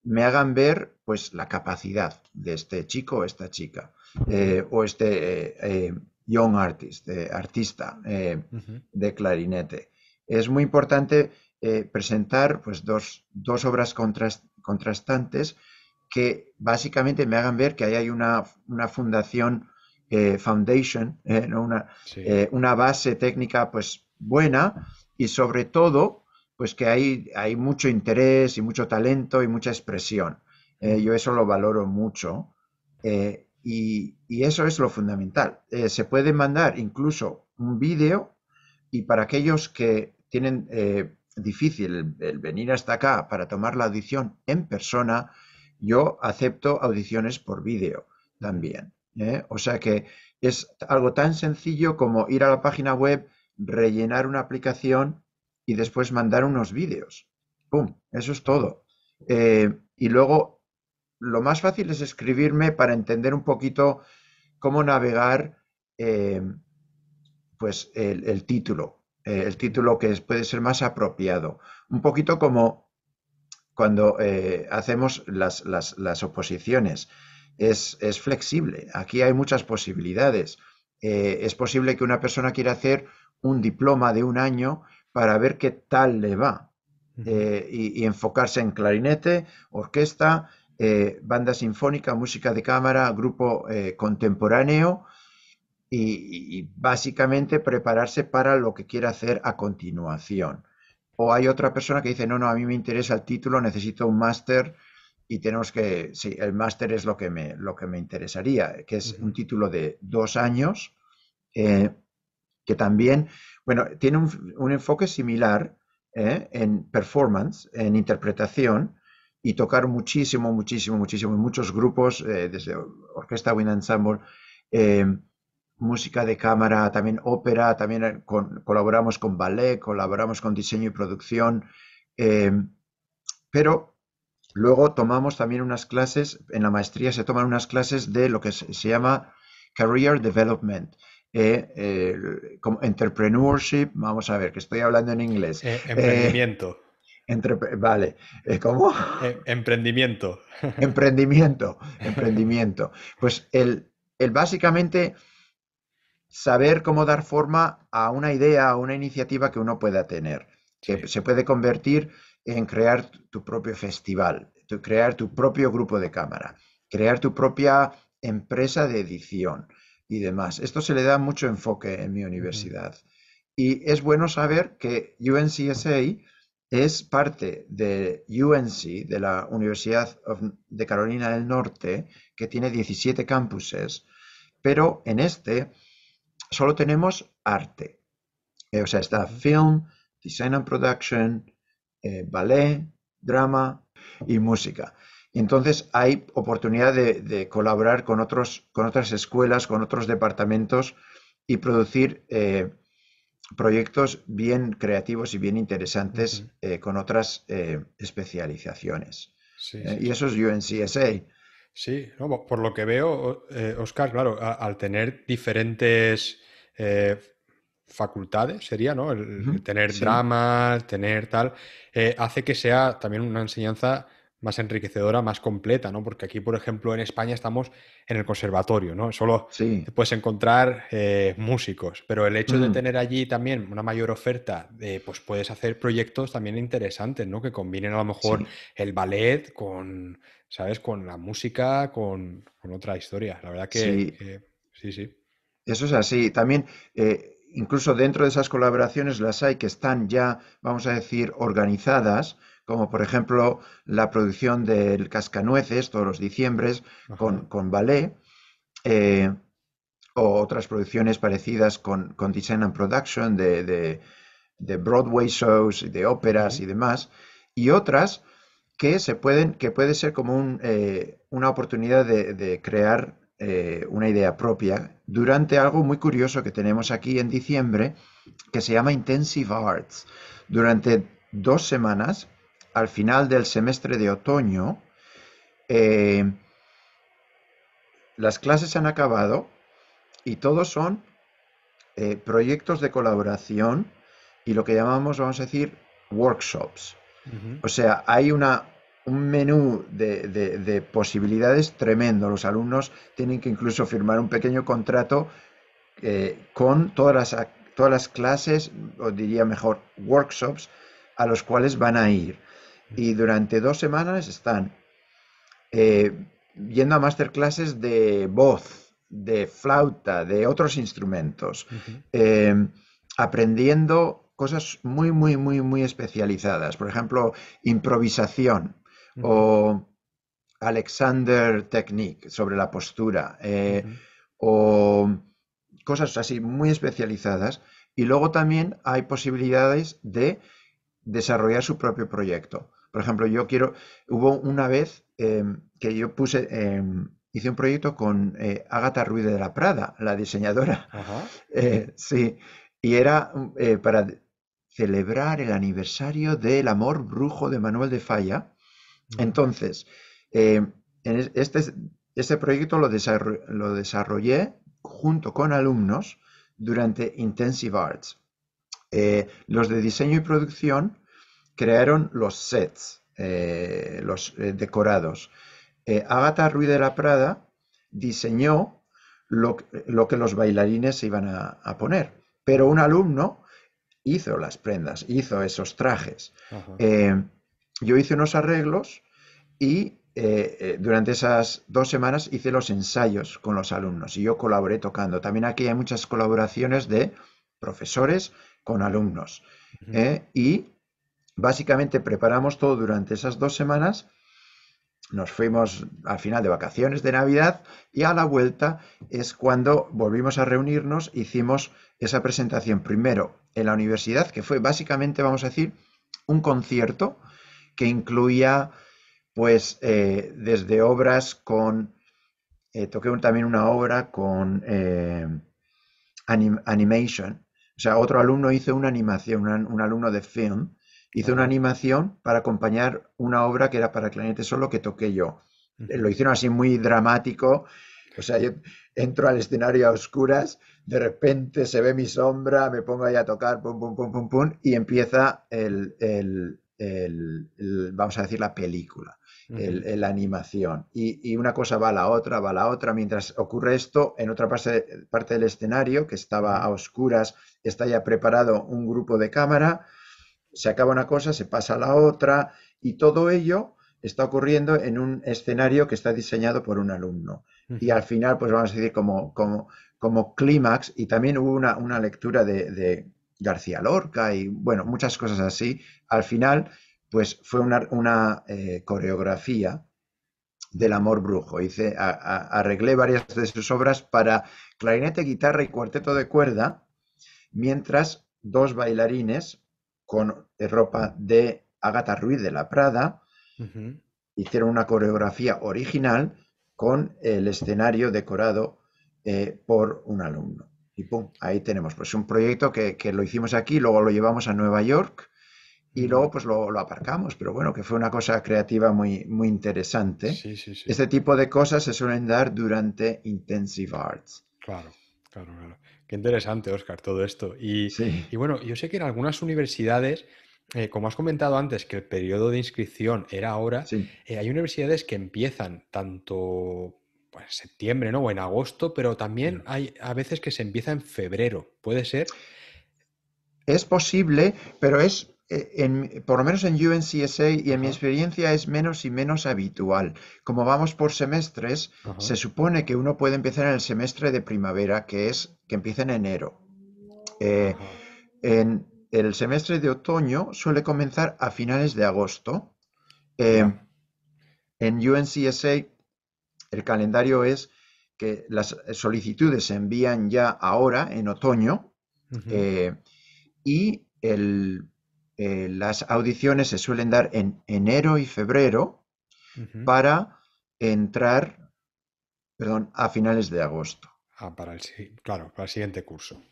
me hagan ver pues la capacidad de este chico o esta chica eh, o este eh, young artist, de eh, artista eh, de clarinete. Es muy importante eh, presentar pues, dos, dos obras contrastantes que básicamente me hagan ver que ahí hay una, una fundación, foundation, ¿no? una, una, base técnica pues, buena y sobre todo pues que hay, hay mucho interés y mucho talento y mucha expresión. yo eso lo valoro mucho. Y, eso es lo fundamental. Eh, se puede mandar incluso un vídeo y para aquellos que tienen eh, difícil el, venir hasta acá para tomar la audición en persona, yo acepto audiciones por vídeo también. ¿eh? O sea que es algo tan sencillo como ir a la página web, rellenar una aplicación y después mandar unos vídeos. ¡Pum! Eso es todo. y luego lo más fácil es escribirme para entender un poquito cómo navegar eh, pues el, título, eh, el título que puede ser más apropiado. Un poquito como cuando eh, hacemos las, oposiciones. Es, flexible, aquí hay muchas posibilidades. es posible que una persona quiera hacer un diploma de un año para ver qué tal le va y enfocarse en clarinete, orquesta, eh, banda sinfónica, música de cámara, grupo eh, contemporáneo y, básicamente prepararse para lo que quiere hacer a continuación. O hay otra persona que dice, no, no, a mí me interesa el título, necesito un máster y tenemos que, sí, el máster es lo que me, lo que me interesaría, que es un título de dos años, eh, que también, bueno, tiene un, un enfoque similar en performance, en interpretación, y tocar muchísimo, muchísimo, muchísimo, muchos grupos, eh, desde Orquesta Win Ensemble, eh, música de cámara, también ópera, también eh, colaboramos con ballet, colaboramos con diseño y producción, pero luego tomamos también unas clases, en la maestría se toman unas clases de lo que se, llama Career Development. como entrepreneurship, vamos a ver, que estoy hablando en inglés. emprendimiento vale, es como... Em, emprendimiento. Emprendimiento, emprendimiento. Pues el, el básicamente saber cómo dar forma a una idea, a una iniciativa que uno pueda tener, que se puede convertir en crear tu propio festival, crear tu propio grupo de cámara, crear tu propia empresa de edición y demás. Esto se le da mucho enfoque en mi universidad. Y es bueno saber que UNCSA es parte de UNC de la Universidad de Carolina del Norte, que tiene 17 campuses, pero en este solo tenemos arte. Eh, o sea, está film, design and production, eh, ballet, drama y música. Entonces hay oportunidad de, colaborar con, otros, con otras escuelas, con otros departamentos y producir eh, proyectos bien creativos y bien interesantes eh, con otras eh, especializaciones. Eh, y eso es UNCSA. Sí, por lo que veo, Oscar, claro, al tener diferentes facultades, sería, ¿no? El, tener drama, tener tal, hace que sea también una enseñanza más enriquecedora, más completa, ¿no? Porque aquí, por ejemplo, en España estamos en el conservatorio, ¿no? Solo puedes encontrar eh, músicos, pero el hecho de mm. tener allí también una mayor oferta, de, pues puedes hacer proyectos también interesantes, ¿no? Que combinen a lo mejor el ballet con, ¿sabes? Con la música, con, otra historia. La verdad que sí, eh, sí, Eso es así. También... Eh, incluso dentro de esas colaboraciones las hay que están ya, vamos a decir, organizadas, como por ejemplo la producción del Cascanueces todos los diciembres con, ballet, eh, o otras producciones parecidas con, con Design and Production de, Broadway shows, de óperas y demás, y otras que se pueden, que puede ser como eh, una oportunidad de, crear eh, una idea propia durante algo muy curioso que tenemos aquí en diciembre, que se llama Intensive Arts. Durante dos semanas al final del semestre de otoño, eh, las clases han acabado y todos son eh, proyectos de colaboración y lo que llamamos, vamos a decir, workshops. O sea, hay una, un menú de, posibilidades tremendo. Los alumnos tienen que incluso firmar un pequeño contrato eh, con todas las, todas las clases, o diría mejor, workshops a los cuales van a ir y durante dos semanas están eh, yendo a masterclasses de voz, de flauta, de otros instrumentos, eh, aprendiendo cosas muy, muy, muy, muy especializadas. Por ejemplo, improvisación o Alexander Technique sobre la postura eh, o cosas así muy especializadas. Y luego también hay posibilidades de desarrollar su propio proyecto. Por ejemplo, yo quiero, hubo una vez eh, que yo puse, eh, hice un proyecto con ágata eh, Agatha Ruiz de la Prada, la diseñadora. sí, y era para celebrar el aniversario del amor brujo de Manuel de Falla. Entonces, este, este, proyecto lo, desarrollé junto con alumnos durante Intensive Arts. los de diseño y producción crearon los sets, eh, los eh, decorados. Eh, Agatha Ruiz de la Prada diseñó lo, que los bailarines se iban a, poner, pero un alumno hizo las prendas, hizo esos trajes. yo hice unos arreglos y durante esas dos semanas hice los ensayos con los alumnos y yo colaboré tocando. También aquí hay muchas colaboraciones de profesores con alumnos. y básicamente preparamos todo durante esas dos semanas. Nos fuimos al final de vacaciones de Navidad y a la vuelta es cuando volvimos a reunirnos, hicimos esa presentación primero en la universidad, que fue básicamente, vamos a decir, un concierto que incluía, pues, eh, desde obras con, eh, toqué también una obra con eh, animation, o sea, otro alumno hizo una animación, un alumno de film, Hice una animación para acompañar una obra que era para clarinete solo que toqué yo. Eh, lo hicieron así muy dramático. O sea, yo entro al escenario a oscuras, de repente se ve mi sombra, me pongo ahí a tocar, pum, pum, pum, pum, pum, y empieza el, vamos a decir, la película, la animación. Y, una cosa va a la otra, va a la otra. Mientras ocurre esto, en otra parte, parte del escenario, que estaba a oscuras, está ya preparado un grupo de cámara se acaba una cosa, se pasa a la otra y todo ello está ocurriendo en un escenario que está diseñado por un alumno. Y al final, pues vamos a decir como, como, como clímax, y también hubo una, lectura de, García Lorca y bueno, muchas cosas así, al final, pues fue una, una eh, coreografía del amor brujo. Hice, arreglé varias de sus obras para clarinete, guitarra y cuarteto de cuerda, mientras dos bailarines con de ropa de Agatha Ruiz de la Prada. Hicieron una coreografía original con el escenario decorado eh, por un alumno. Y pum, ahí tenemos pues un proyecto que, lo hicimos aquí, luego lo llevamos a Nueva York y luego pues lo, aparcamos. Pero bueno, que fue una cosa creativa muy, muy interesante. Este tipo de cosas se suelen dar durante Intensive Arts. Claro, claro, claro. Qué interesante, Oscar, todo esto. Y, y bueno, yo sé que en algunas universidades eh, como has comentado antes, que el periodo de inscripción era ahora, eh, hay universidades que empiezan tanto pues, en septiembre ¿no? o en agosto, pero también hay a veces que se empieza en febrero. ¿Puede ser? Es posible, pero es, eh, por lo menos en UNCSA y en mi experiencia, es menos y menos habitual. Como vamos por semestres, se supone que uno puede empezar en el semestre de primavera, que es que empieza en enero. en, el semestre de otoño suele comenzar a finales de agosto. Em, en UNCSA el calendario es que las solicitudes se envían ya ahora, en otoño, eh, y eh, las audiciones se suelen dar en enero y febrero para entrar, a finales de agosto. Ah, para claro, para el siguiente curso.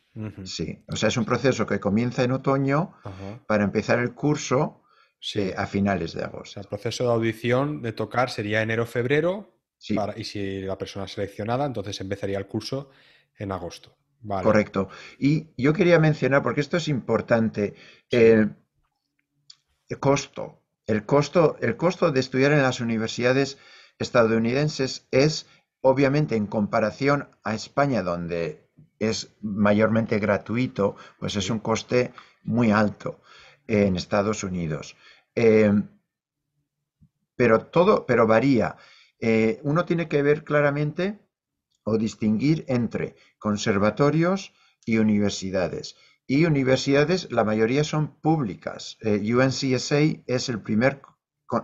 Sí, o sea, es un proceso que comienza en otoño para empezar el curso eh, a finales de agosto. el proceso de audición de tocar sería enero-febrero y si la persona seleccionada, entonces empezaría el curso en agosto. Correcto. Y yo quería mencionar, porque esto es importante, costo. El costo, el costo de estudiar en las universidades estadounidenses es, obviamente, en comparación a España, donde es mayormente gratuito, pues es un coste muy alto eh, en Estados Unidos. Eh, pero todo, pero varía. Eh, uno tiene que ver claramente o distinguir entre conservatorios y universidades. Y universidades, la mayoría son públicas. UNCSA es el primer,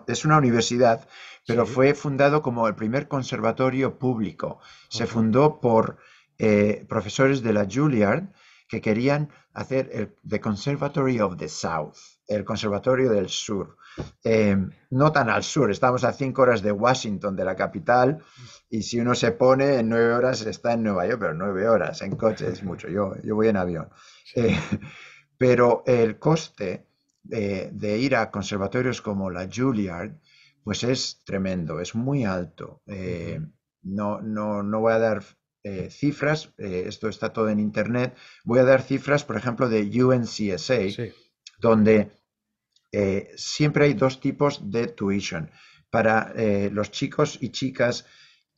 es una universidad, pero fue fundado como el primer conservatorio público. Se fundó por eh, profesores de la Juilliard que querían hacer el The Conservatory of the South, el Conservatorio del Sur. Em, no tan al sur, estamos a cinco horas de Washington, de la capital, y si uno se pone en nueve horas está en Nueva York, pero nueve horas en coche es mucho, yo, yo voy en avión. Eh, pero el coste eh, de, ir a conservatorios como la Juilliard, pues es tremendo, es muy alto. no, no, no voy a dar eh, cifras, eh, esto está todo en Internet, voy a dar cifras, por ejemplo, de UNCSA, donde eh, siempre hay dos tipos de tuition. Para los chicos y chicas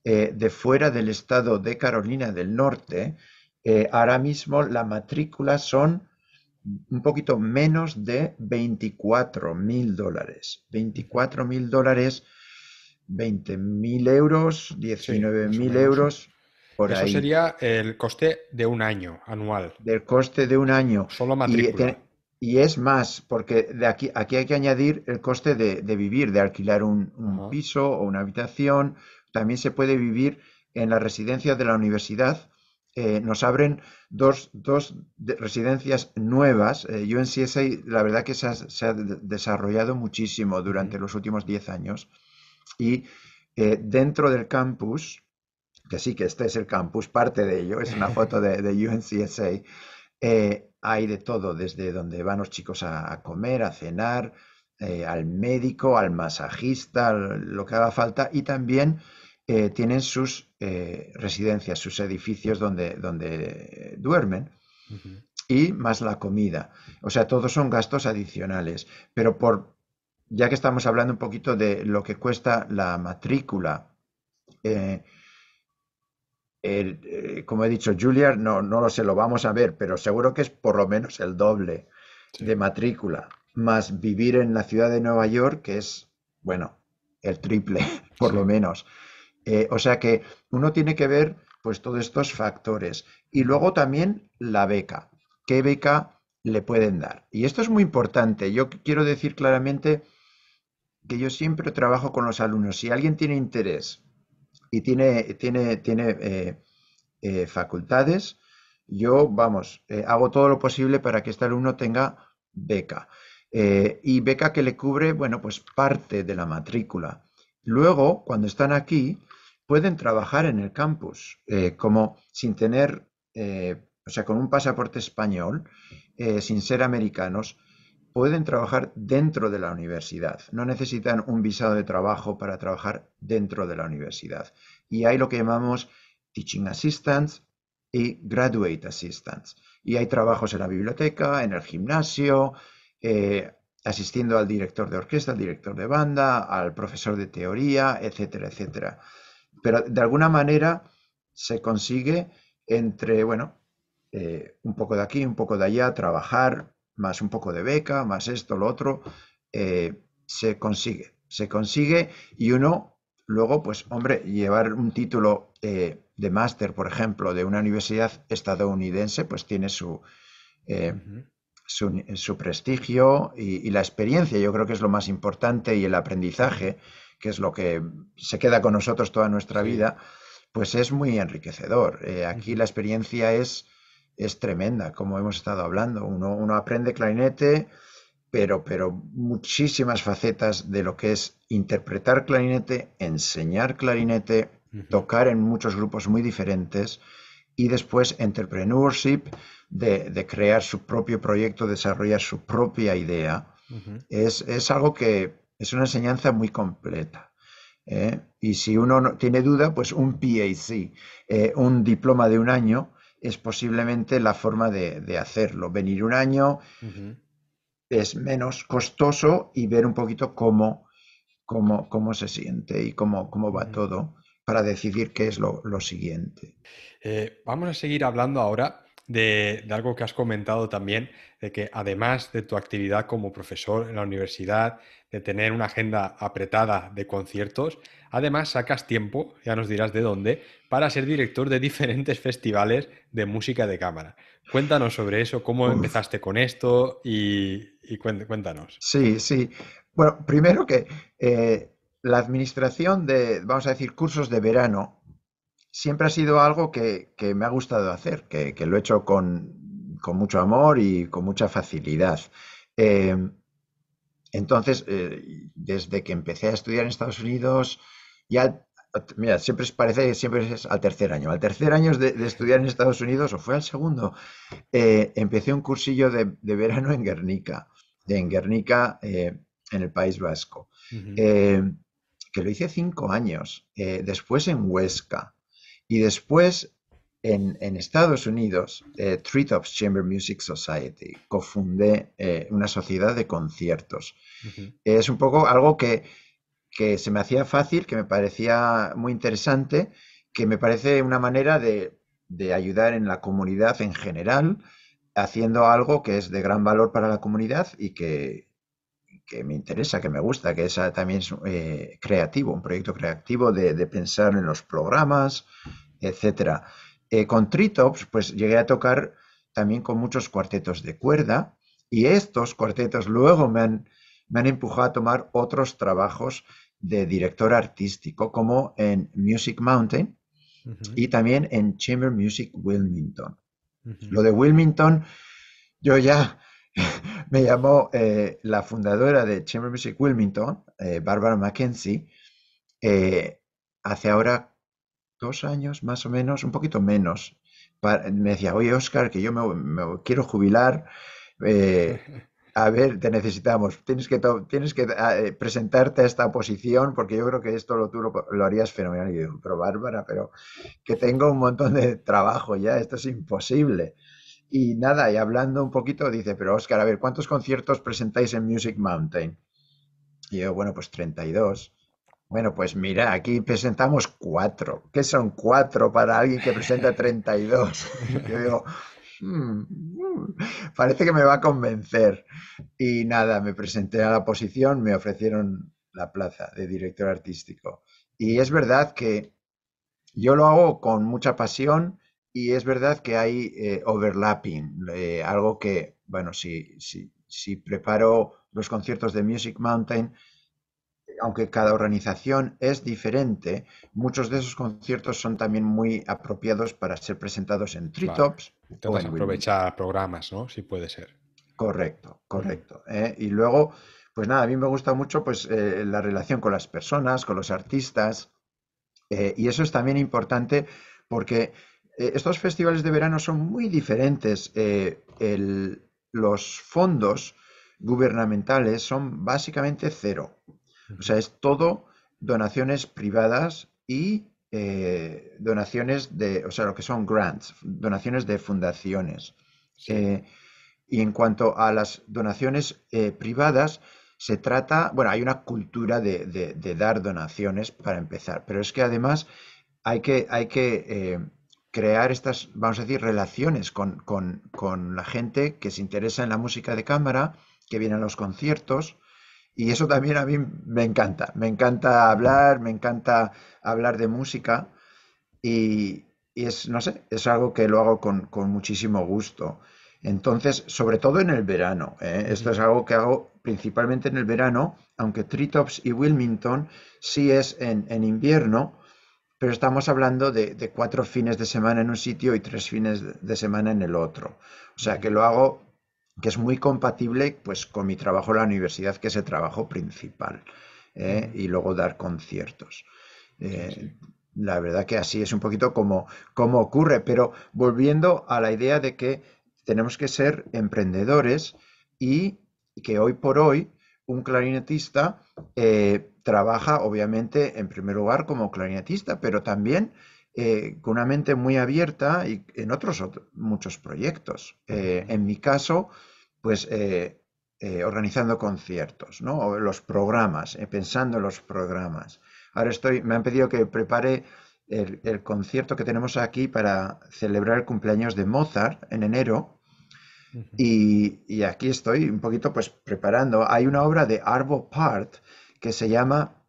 de fuera del estado de Carolina del Norte, ahora mismo la matrícula son un poquito menos de 24 mil dólares. 24 mil dólares, 20 mil euros, 19 mil euros eso sería el coste de un año anual. Del coste de un año. Solo matrícula. Y, es más, porque de aquí, aquí hay que añadir el coste de, vivir, de alquilar un, piso o una habitación. También se puede vivir en la residencia de la universidad. Eh, nos abren dos, residencias nuevas. sí eh, UNCSA, la verdad que se ha, desarrollado muchísimo durante los últimos 10 años. Y eh, dentro del campus que sí que este es el campus, parte de ello, es una foto de, UNCSA. Eh, hay de todo, desde donde van los chicos a, comer, a cenar, eh, al médico, al masajista, lo que haga falta, y también eh, tienen sus residencias, sus edificios donde, donde duermen. Y más la comida. O sea, todos son gastos adicionales. Pero por, ya que estamos hablando un poquito de lo que cuesta la matrícula, eh, eh, como he dicho, Julia, no, no lo sé, lo vamos a ver, pero seguro que es por lo menos el doble de matrícula, más vivir en la ciudad de Nueva York, que es, bueno, el triple, por lo menos. Eh, o sea que uno tiene que ver pues todos estos factores. Y luego también la beca. ¿Qué beca le pueden dar? Y esto es muy importante. Yo quiero decir claramente que yo siempre trabajo con los alumnos. Si alguien tiene interés y tiene, tiene, tiene eh, eh, facultades. Yo, vamos, eh, hago todo lo posible para que este alumno tenga beca. y beca que le cubre, bueno, pues parte de la matrícula. Luego, cuando están aquí, pueden trabajar en el campus, como sin tener, o sea, con un pasaporte español, sin ser americanos, pueden trabajar dentro de la universidad. No necesitan un visado de trabajo para trabajar dentro de la universidad. Y hay lo que llamamos teaching assistants y graduate assistants. Y hay trabajos en la biblioteca, en el gimnasio, eh, asistiendo al director de orquesta, al director de banda, al profesor de teoría, etcétera, etcétera. Pero de alguna manera se consigue entre, bueno, eh, un poco de aquí, un poco de allá, trabajar, más un poco de beca, más esto, lo otro, eh, se consigue, se consigue y uno luego, pues hombre, llevar un título eh, de máster, por ejemplo, de una universidad estadounidense, pues tiene su, eh, su, prestigio y, la experiencia, yo creo que es lo más importante y el aprendizaje, que es lo que se queda con nosotros toda nuestra vida, pues es muy enriquecedor. aquí la experiencia es es tremenda, como hemos estado hablando. Uno, aprende clarinete, pero, pero muchísimas facetas de lo que es interpretar clarinete, enseñar clarinete, tocar en muchos grupos muy diferentes y después entrepreneurship, de, crear su propio proyecto, desarrollar su propia idea. es, algo que es una enseñanza muy completa. ¿eh? Y si uno tiene duda, pues un PAC, eh, un diploma de un año, es posiblemente la forma de, hacerlo. Venir un año es menos costoso y ver un poquito cómo, cómo se siente y cómo, cómo va todo para decidir qué es lo, siguiente. Eh, vamos a seguir hablando ahora de, algo que has comentado también, de que además de tu actividad como profesor en la universidad, de tener una agenda apretada de conciertos, además sacas tiempo, ya nos dirás de dónde, para ser director de diferentes festivales de música de cámara. Cuéntanos sobre eso, cómo empezaste con esto y, cuéntanos. Sí, sí. Bueno, primero que eh, la administración de, vamos a decir, cursos de verano siempre ha sido algo que, me ha gustado hacer, que, lo he hecho con, mucho amor y con mucha facilidad. Em, entonces, eh, desde que empecé a estudiar en Estados Unidos, ya, mira, siempre parece que siempre es al tercer año. Al tercer año de, estudiar en Estados Unidos, o fue al segundo, eh, empecé un cursillo de, verano en Guernica, en Guernica, eh, en el País Vasco, que lo hice cinco años, después en Huesca, y después, en, Estados Unidos, eh, Treetops Chamber Music Society, cofundé eh, una sociedad de conciertos. Es un poco algo que, se me hacía fácil, que me parecía muy interesante, que me parece una manera de ayudar en la comunidad en general, haciendo algo que es de gran valor para la comunidad y que, que me interesa, que me gusta, que es también es eh, creativo, un proyecto creativo de, pensar en los programas, etcétera. con eh, con Tritops, pues llegué a tocar también con muchos cuartetos de cuerda y estos cuartetos luego me han, me han empujado a tomar otros trabajos de director artístico, como en Music Mountain y también en Chamber Music Wilmington. Lo de Wilmington, yo ya me llamó eh, la fundadora de Chamber Music Wilmington, eh, Barbara Mackenzie, eh, hace ahora dos años más o menos, un poquito menos. me decía, oye Oscar, que yo me, quiero jubilar. a ver, te necesitamos. Tienes que, tienes que ah, presentarte a esta posición porque yo creo que esto lo, tú lo, harías fenomenal. Y yo, pero Bárbara, pero que tengo un montón de trabajo ya, esto es imposible. Y nada, y hablando un poquito, dice, pero Oscar, a ver, ¿cuántos conciertos presentáis en Music Mountain? Y yo, bueno, pues 32. Bueno, pues mira, aquí presentamos cuatro. ¿Qué son cuatro para alguien que presenta 32? Yo digo, hmm, hmm, parece que me va a convencer. Y nada, me presenté a la posición, me ofrecieron la plaza de director artístico. Y es verdad que yo lo hago con mucha pasión y es verdad que hay eh, overlapping, eh, algo que, bueno, si, si, si preparo los conciertos de Music Mountain, aunque cada organización es diferente, muchos de esos conciertos son también muy apropiados para ser presentados en treetops. Vale. Entonces, aprovechar programas, ¿no? Si puede ser. Correcto, correcto. ¿eh? y luego, pues nada, a mí me gusta mucho pues la relación con las personas, con los artistas, y eso es también importante porque eh, estos festivales de verano son muy diferentes. Eh, los fondos gubernamentales son básicamente cero. O sea, es todo donaciones privadas y eh, donaciones de, o sea, lo que son grants, donaciones de fundaciones. y en cuanto a las donaciones privadas, se trata, bueno, hay una cultura de, dar donaciones para empezar, pero es que además hay que, hay que crear estas, vamos a decir, relaciones con, con, con, la gente que se interesa en la música de cámara, que viene a los conciertos. Y eso también a mí me encanta. Me encanta hablar, me encanta hablar de música. Y, y es, no sé, es algo que lo hago con, con muchísimo gusto. Entonces, sobre todo en el verano. ¿eh? Esto es algo que hago principalmente en el verano, aunque Treetops y Wilmington sí es en, en invierno pero estamos hablando de, cuatro fines de semana en un sitio y tres fines de semana en el otro. O sea que lo hago que es muy compatible pues con mi trabajo en la universidad, que es el trabajo principal, ¿eh? y luego dar conciertos. Eh, la verdad que así es un poquito como, como ocurre, pero volviendo a la idea de que tenemos que ser emprendedores y que hoy por hoy un clarinetista eh, trabaja, obviamente, en primer lugar como clarinetista, pero también eh, con una mente muy abierta y en otros muchos proyectos. Eh, en mi caso, pues organizando conciertos, ¿no? los programas, pensando en los programas. Ahora estoy, me han pedido que prepare el, el concierto que tenemos aquí para celebrar el cumpleaños de Mozart en enero y, aquí estoy un poquito pues preparando. Hay una obra de Arvo Part que se llama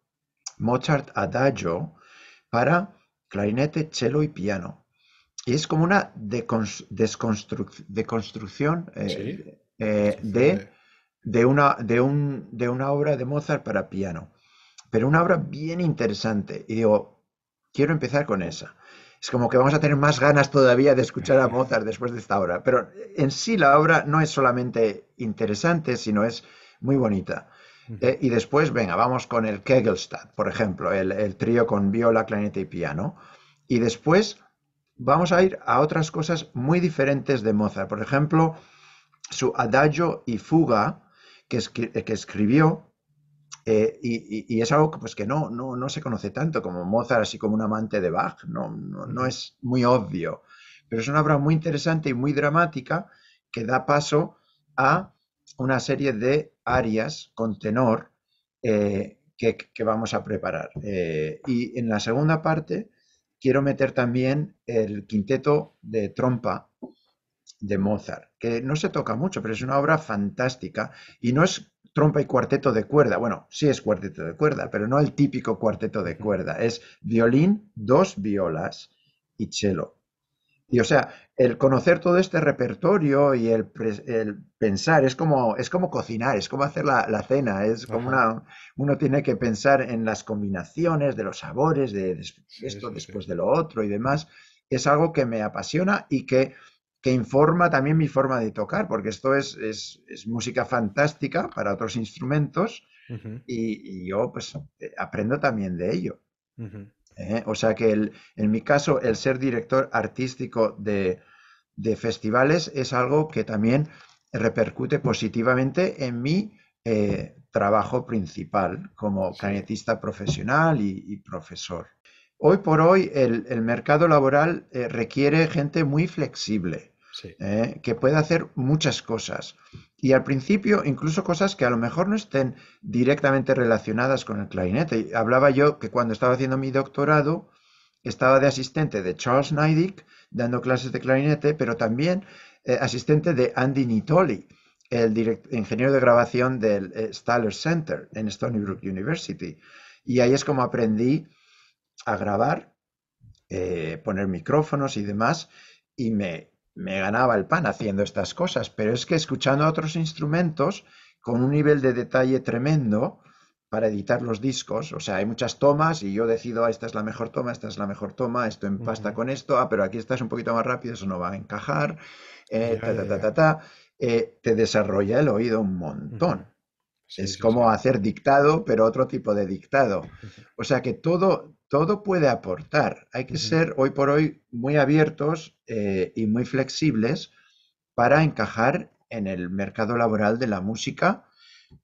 Mozart Adagio para clarinete, cello y piano. Y es como una deconstrucción eh, eh, de, una, de una obra de Mozart para piano. Pero una obra bien interesante. Y digo, quiero empezar con esa es como que vamos a tener más ganas todavía de escuchar a Mozart después de esta obra. Pero en sí la obra no es solamente interesante, sino es muy bonita. Eh, y después, venga, vamos con el kegelstad por ejemplo, el, trío con viola, clarinete y piano. Y después vamos a ir a otras cosas muy diferentes de Mozart. Por ejemplo, su adagio y fuga que escribió eh, y, es algo que, pues, que no, no, se conoce tanto como Mozart, así como un amante de Bach, no, no, es muy obvio. Pero es una obra muy interesante y muy dramática que da paso a una serie de arias con tenor eh, que, vamos a preparar. Eh, y en la segunda parte quiero meter también el quinteto de trompa de Mozart, que no se toca mucho, pero es una obra fantástica y no es trompa y cuarteto de cuerda. Bueno, sí es cuarteto de cuerda, pero no el típico cuarteto de cuerda. Es violín, dos violas y cello. Y o sea, el conocer todo este repertorio y el, pensar, es como, es como cocinar, es como hacer la, cena, es como una, uno tiene que pensar en las combinaciones de los sabores, de, esto después de lo otro y demás. Es algo que me apasiona y que que informa también mi forma de tocar, porque esto es, música fantástica para otros instrumentos y, yo pues eh, aprendo también de ello. ¿Eh? O sea que en mi caso el ser director artístico de, festivales es algo que también repercute positivamente en mi eh, trabajo principal como canetista profesional y, profesor. Hoy por hoy el, mercado laboral requiere gente muy flexible, ¿eh? que puede hacer muchas cosas. Y al principio, incluso cosas que a lo mejor no estén directamente relacionadas con el clarinete. Hablaba yo que cuando estaba haciendo mi doctorado, estaba de asistente de Charles Nydick, dando clases de clarinete, pero también eh, asistente de Andy Nitoli, el ingeniero de grabación del eh, Center en Stony Brook University. Y ahí es como aprendí a grabar, eh, poner micrófonos y demás, y me me ganaba el pan haciendo estas cosas, pero es que escuchando otros instrumentos con un nivel de detalle tremendo para editar los discos, o sea, hay muchas tomas y yo decido, ah, esta es la mejor toma, esta es la mejor toma, esto empasta pasta con esto, ah, pero aquí estás un poquito más rápido, eso no va a encajar, eh, ta, ta, ta, ta, eh, te desarrolla el oído un montón. es como hacer dictado, pero otro tipo de dictado. O sea que todo, todo puede aportar. Hay que ser hoy por hoy muy abiertos eh, y muy flexibles para encajar en el mercado laboral de la música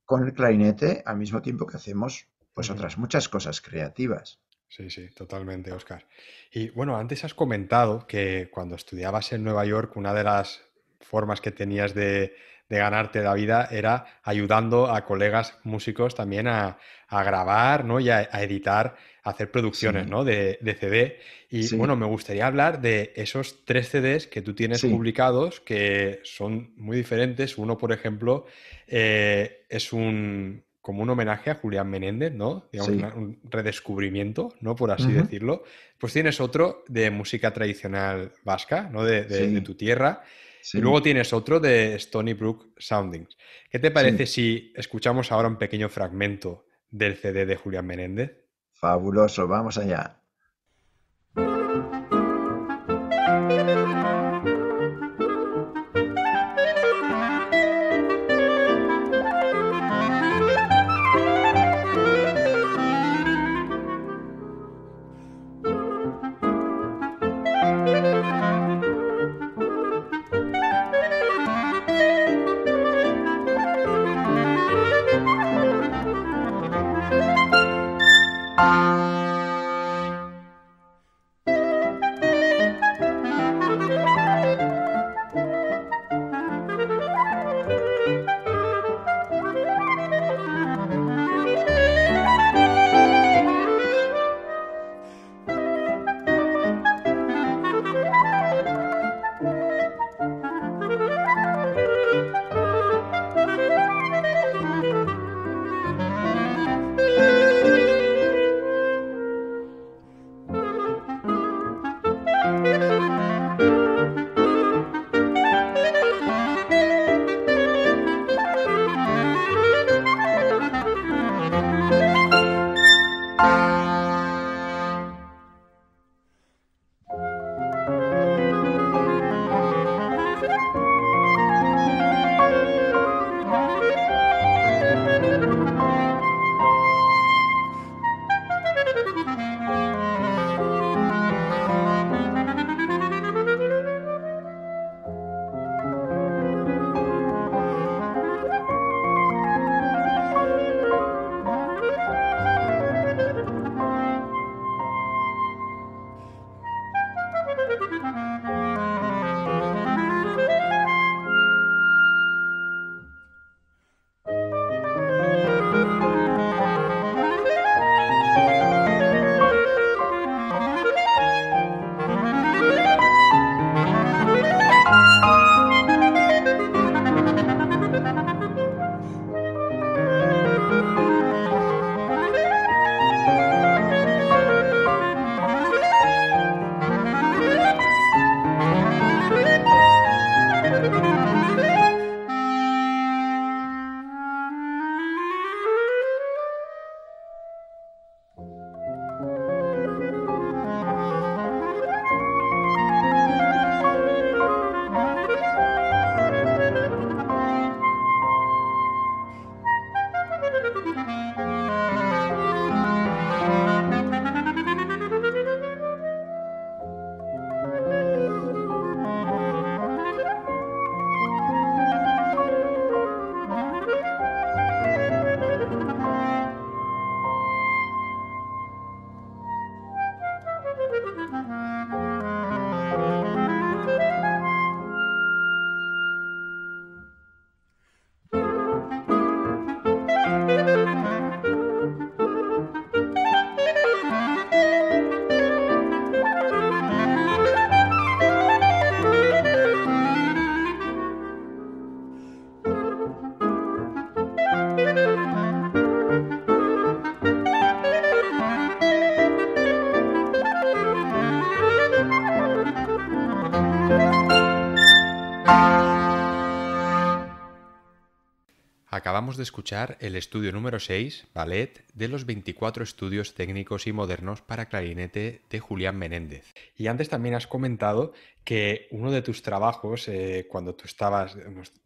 con el clarinete al mismo tiempo que hacemos pues otras muchas cosas creativas. Sí, sí, totalmente, Oscar. Y bueno, antes has comentado que cuando estudiabas en Nueva York, una de las formas que tenías de, de ganarte la vida era ayudando a colegas músicos también a, grabar, ¿no? Y a, editar, a hacer producciones, ¿no? De, CD. Y bueno, me gustaría hablar de esos tres CDs que tú tienes publicados que son muy diferentes. Uno, por ejemplo, eh, es un como un homenaje a Julián Menéndez, ¿no? un redescubrimiento, ¿no? Por así decirlo. Pues tienes otro de música tradicional vasca, ¿no? De, de tu tierra. Y luego tienes otro de Stony Brook Soundings. ¿Qué te parece si escuchamos ahora un pequeño fragmento del CD de Julián Menéndez? Fabuloso, vamos allá. Acabamos de escuchar el estudio número 6, ballet, de los 24 estudios técnicos y modernos para clarinete de Julián Menéndez. Y antes también has comentado que uno de tus trabajos, eh, cuando tú estabas,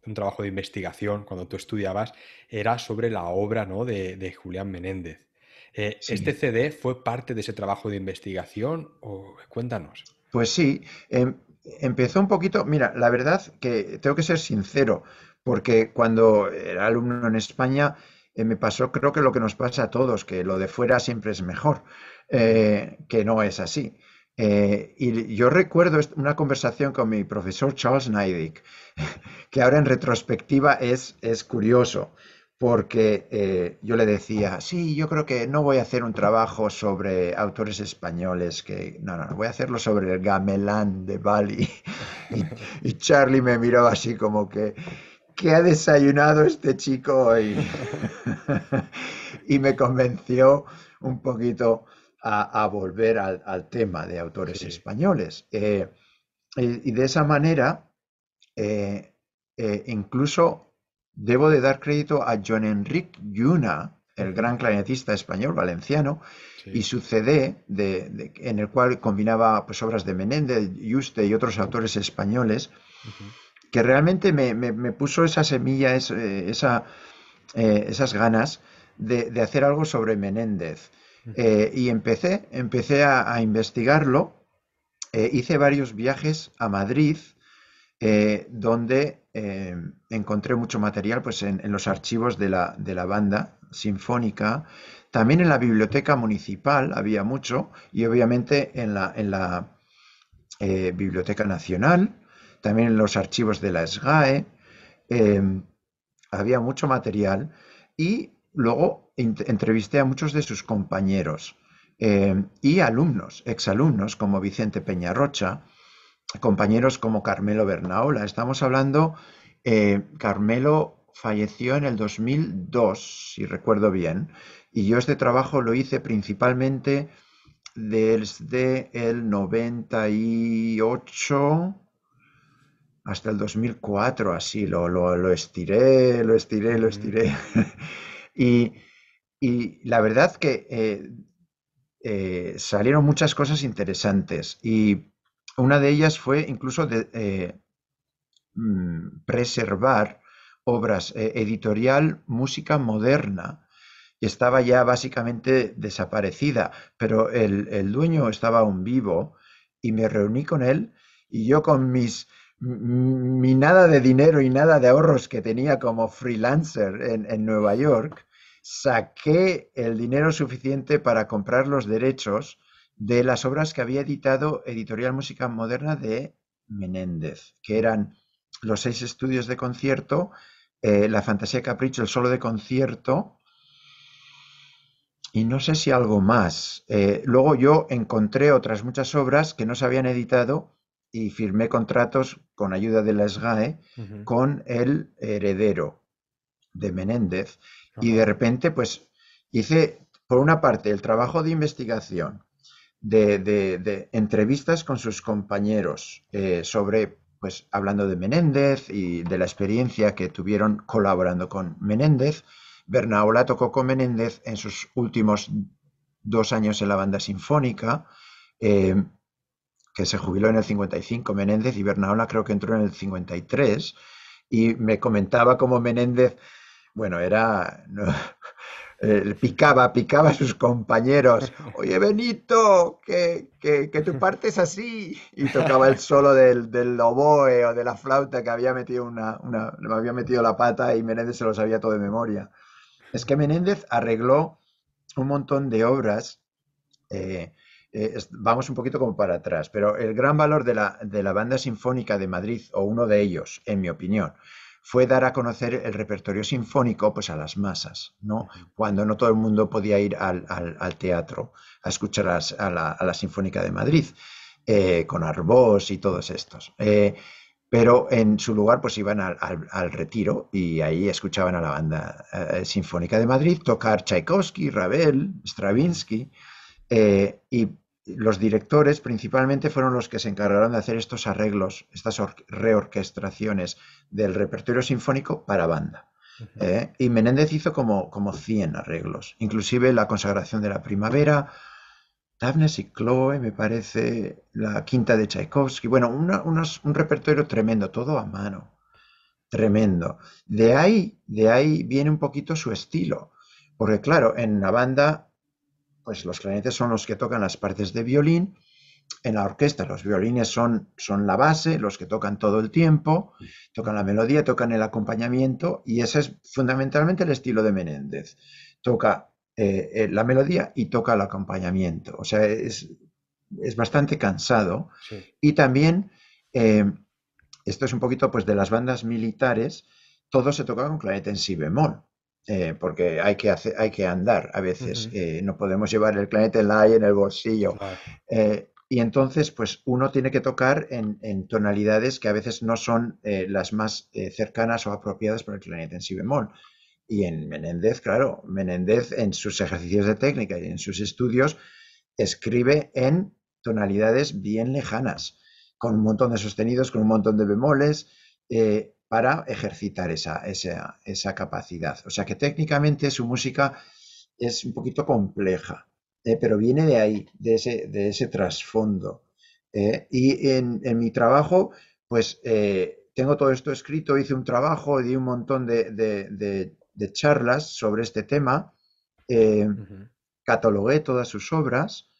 un trabajo de investigación, cuando tú estudiabas, era sobre la obra ¿no? de, Julián Menéndez. Eh, ¿Este CD fue parte de ese trabajo de investigación? O, cuéntanos. Pues sí, em, empezó un poquito, mira, la verdad que tengo que ser sincero, porque cuando era alumno en España eh, me pasó, creo que lo que nos pasa a todos, que lo de fuera siempre es mejor, eh, que no es así. Eh, y yo recuerdo una conversación con mi profesor Charles Neidick, que ahora en retrospectiva es, es curioso, porque yo le decía, sí, yo creo que no voy a hacer un trabajo sobre autores españoles, que no, no, voy a hacerlo sobre el gamelán de Bali. Y, y Charlie me miraba así como que, ¿qué ha desayunado este chico hoy? y me convenció un poquito a, volver al, tema de autores españoles. Eh, y, de esa manera, eh, eh, incluso debo de dar crédito a John Enrique Yuna, el gran clarinetista español valenciano, y su CD, en el cual combinaba pues, obras de Menéndez, Yuste y otros autores españoles que realmente me, puso esa semilla, eh, eh, esas ganas de, hacer algo sobre Menéndez. Eh, y empecé, empecé a, investigarlo. hice varios viajes a Madrid, donde encontré mucho material pues, en, los archivos de la, banda sinfónica, también en la biblioteca municipal había mucho y obviamente en la, en la Biblioteca Nacional también en los archivos de la SGAE, em, había mucho material y luego entrevisté a muchos de sus compañeros em, y alumnos, exalumnos como Vicente Peñarrocha, compañeros como Carmelo Bernaola. Estamos hablando, em, Carmelo falleció en el 2002, si recuerdo bien, y yo este trabajo lo hice principalmente desde el 98 hasta el 2004, así, lo, estiré, lo estiré, lo estiré. y, la verdad que eh, eh, salieron muchas cosas interesantes y una de ellas fue incluso de, eh, mm, preservar obras editorial, música moderna, estaba ya básicamente desaparecida, pero el, el, dueño estaba aún vivo y me reuní con él y yo con mis mi nada de dinero y nada de ahorros que tenía como freelancer en, Nueva York, saqué el dinero suficiente para comprar los derechos de las obras que había editado Editorial Música Moderna de Menéndez, que eran los seis estudios de concierto, eh, la fantasía capricho, el solo de concierto y no sé si algo más. Eh, luego yo encontré otras muchas obras que no se habían editado y firmé contratos con ayuda de la SGAE con el heredero de Menéndez. Y de repente, pues hice, por una parte, el trabajo de investigación, de, entrevistas con sus compañeros eh, sobre, pues hablando de Menéndez y de la experiencia que tuvieron colaborando con Menéndez. Bernaola tocó con Menéndez en sus últimos dos años en la banda sinfónica. Eh, que se jubiló en el 55, Menéndez, y Bernadona creo que entró en el 53, y me comentaba cómo Menéndez, bueno, era... Eh, picaba, picaba a sus compañeros. Oye, Benito, que, que, que, tu parte así. Y tocaba el solo del, del oboe o de la flauta que había metido una, una, había metido la pata y Menéndez se lo sabía todo de memoria. Es que Menéndez arregló un montón de obras eh, eh, vamos un poquito como para atrás, pero el gran valor de la, de la Banda Sinfónica de Madrid, o uno de ellos, en mi opinión, fue dar a conocer el repertorio sinfónico pues, a las masas, ¿no? cuando no todo el mundo podía ir al, al, teatro a escuchar a, la, a, la, Sinfónica de Madrid, eh, con Arbós y todos estos. Eh, pero en su lugar pues iban al, al, retiro y ahí escuchaban a la banda sinfónica de Madrid tocar Tchaikovsky, Ravel, Stravinsky y los directores principalmente fueron los que se encargaron de hacer estos arreglos, estas reorquestraciones del repertorio sinfónico para banda. ¿eh? y Menéndez hizo como, como 100 arreglos, inclusive la consagración de la primavera, Daphne y Chloe, me parece, la quinta de Tchaikovsky, bueno, un repertorio tremendo, todo a mano, tremendo. De ahí, de ahí viene un poquito su estilo, porque claro, en la banda pues los clarinetes son los que tocan las partes de violín. En la orquesta los violines son, la base, los que tocan todo el tiempo, tocan la melodía, tocan el acompañamiento y ese es fundamentalmente el estilo de Menéndez. Toca eh, eh, la melodía y toca el acompañamiento. O sea, es, bastante cansado. Y también, eh, esto es un poquito pues de las bandas militares, todo se toca con clarinete en si bemol. Eh, porque hay que, hay que andar a veces, eh, no podemos llevar el clarinete en la en el bolsillo. Eh, y entonces, pues uno tiene que tocar en, tonalidades que a veces no son las más cercanas o apropiadas para el clarinete en si bemol. Y en Menéndez, claro, Menéndez en sus ejercicios de técnica y en sus estudios escribe en tonalidades bien lejanas, con un montón de sostenidos, con un montón de bemoles, para ejercitar esa, capacidad. O sea que técnicamente su música es un poquito compleja, eh, pero viene de ahí, de ese, de ese trasfondo. Eh. y en, mi trabajo, pues eh, tengo todo esto escrito, hice un trabajo, di un montón de, charlas sobre este tema, catalogué todas sus obras,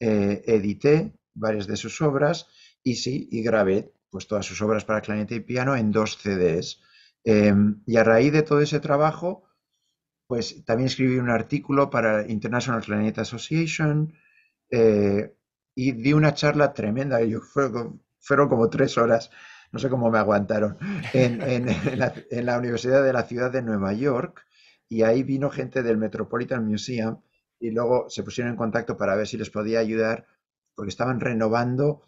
edité varias de sus obras y sí, y grabé pues todas sus obras para clarinete y piano en dos CDs. Em, y a raíz de todo ese trabajo, pues también escribí un artículo para International Clarinet Association eh, y di una charla tremenda, yo, fueron, como tres horas, no sé cómo me aguantaron, en, en, la, Universidad de la Ciudad de Nueva York y ahí vino gente del Metropolitan Museum y luego se pusieron en contacto para ver si les podía ayudar porque estaban renovando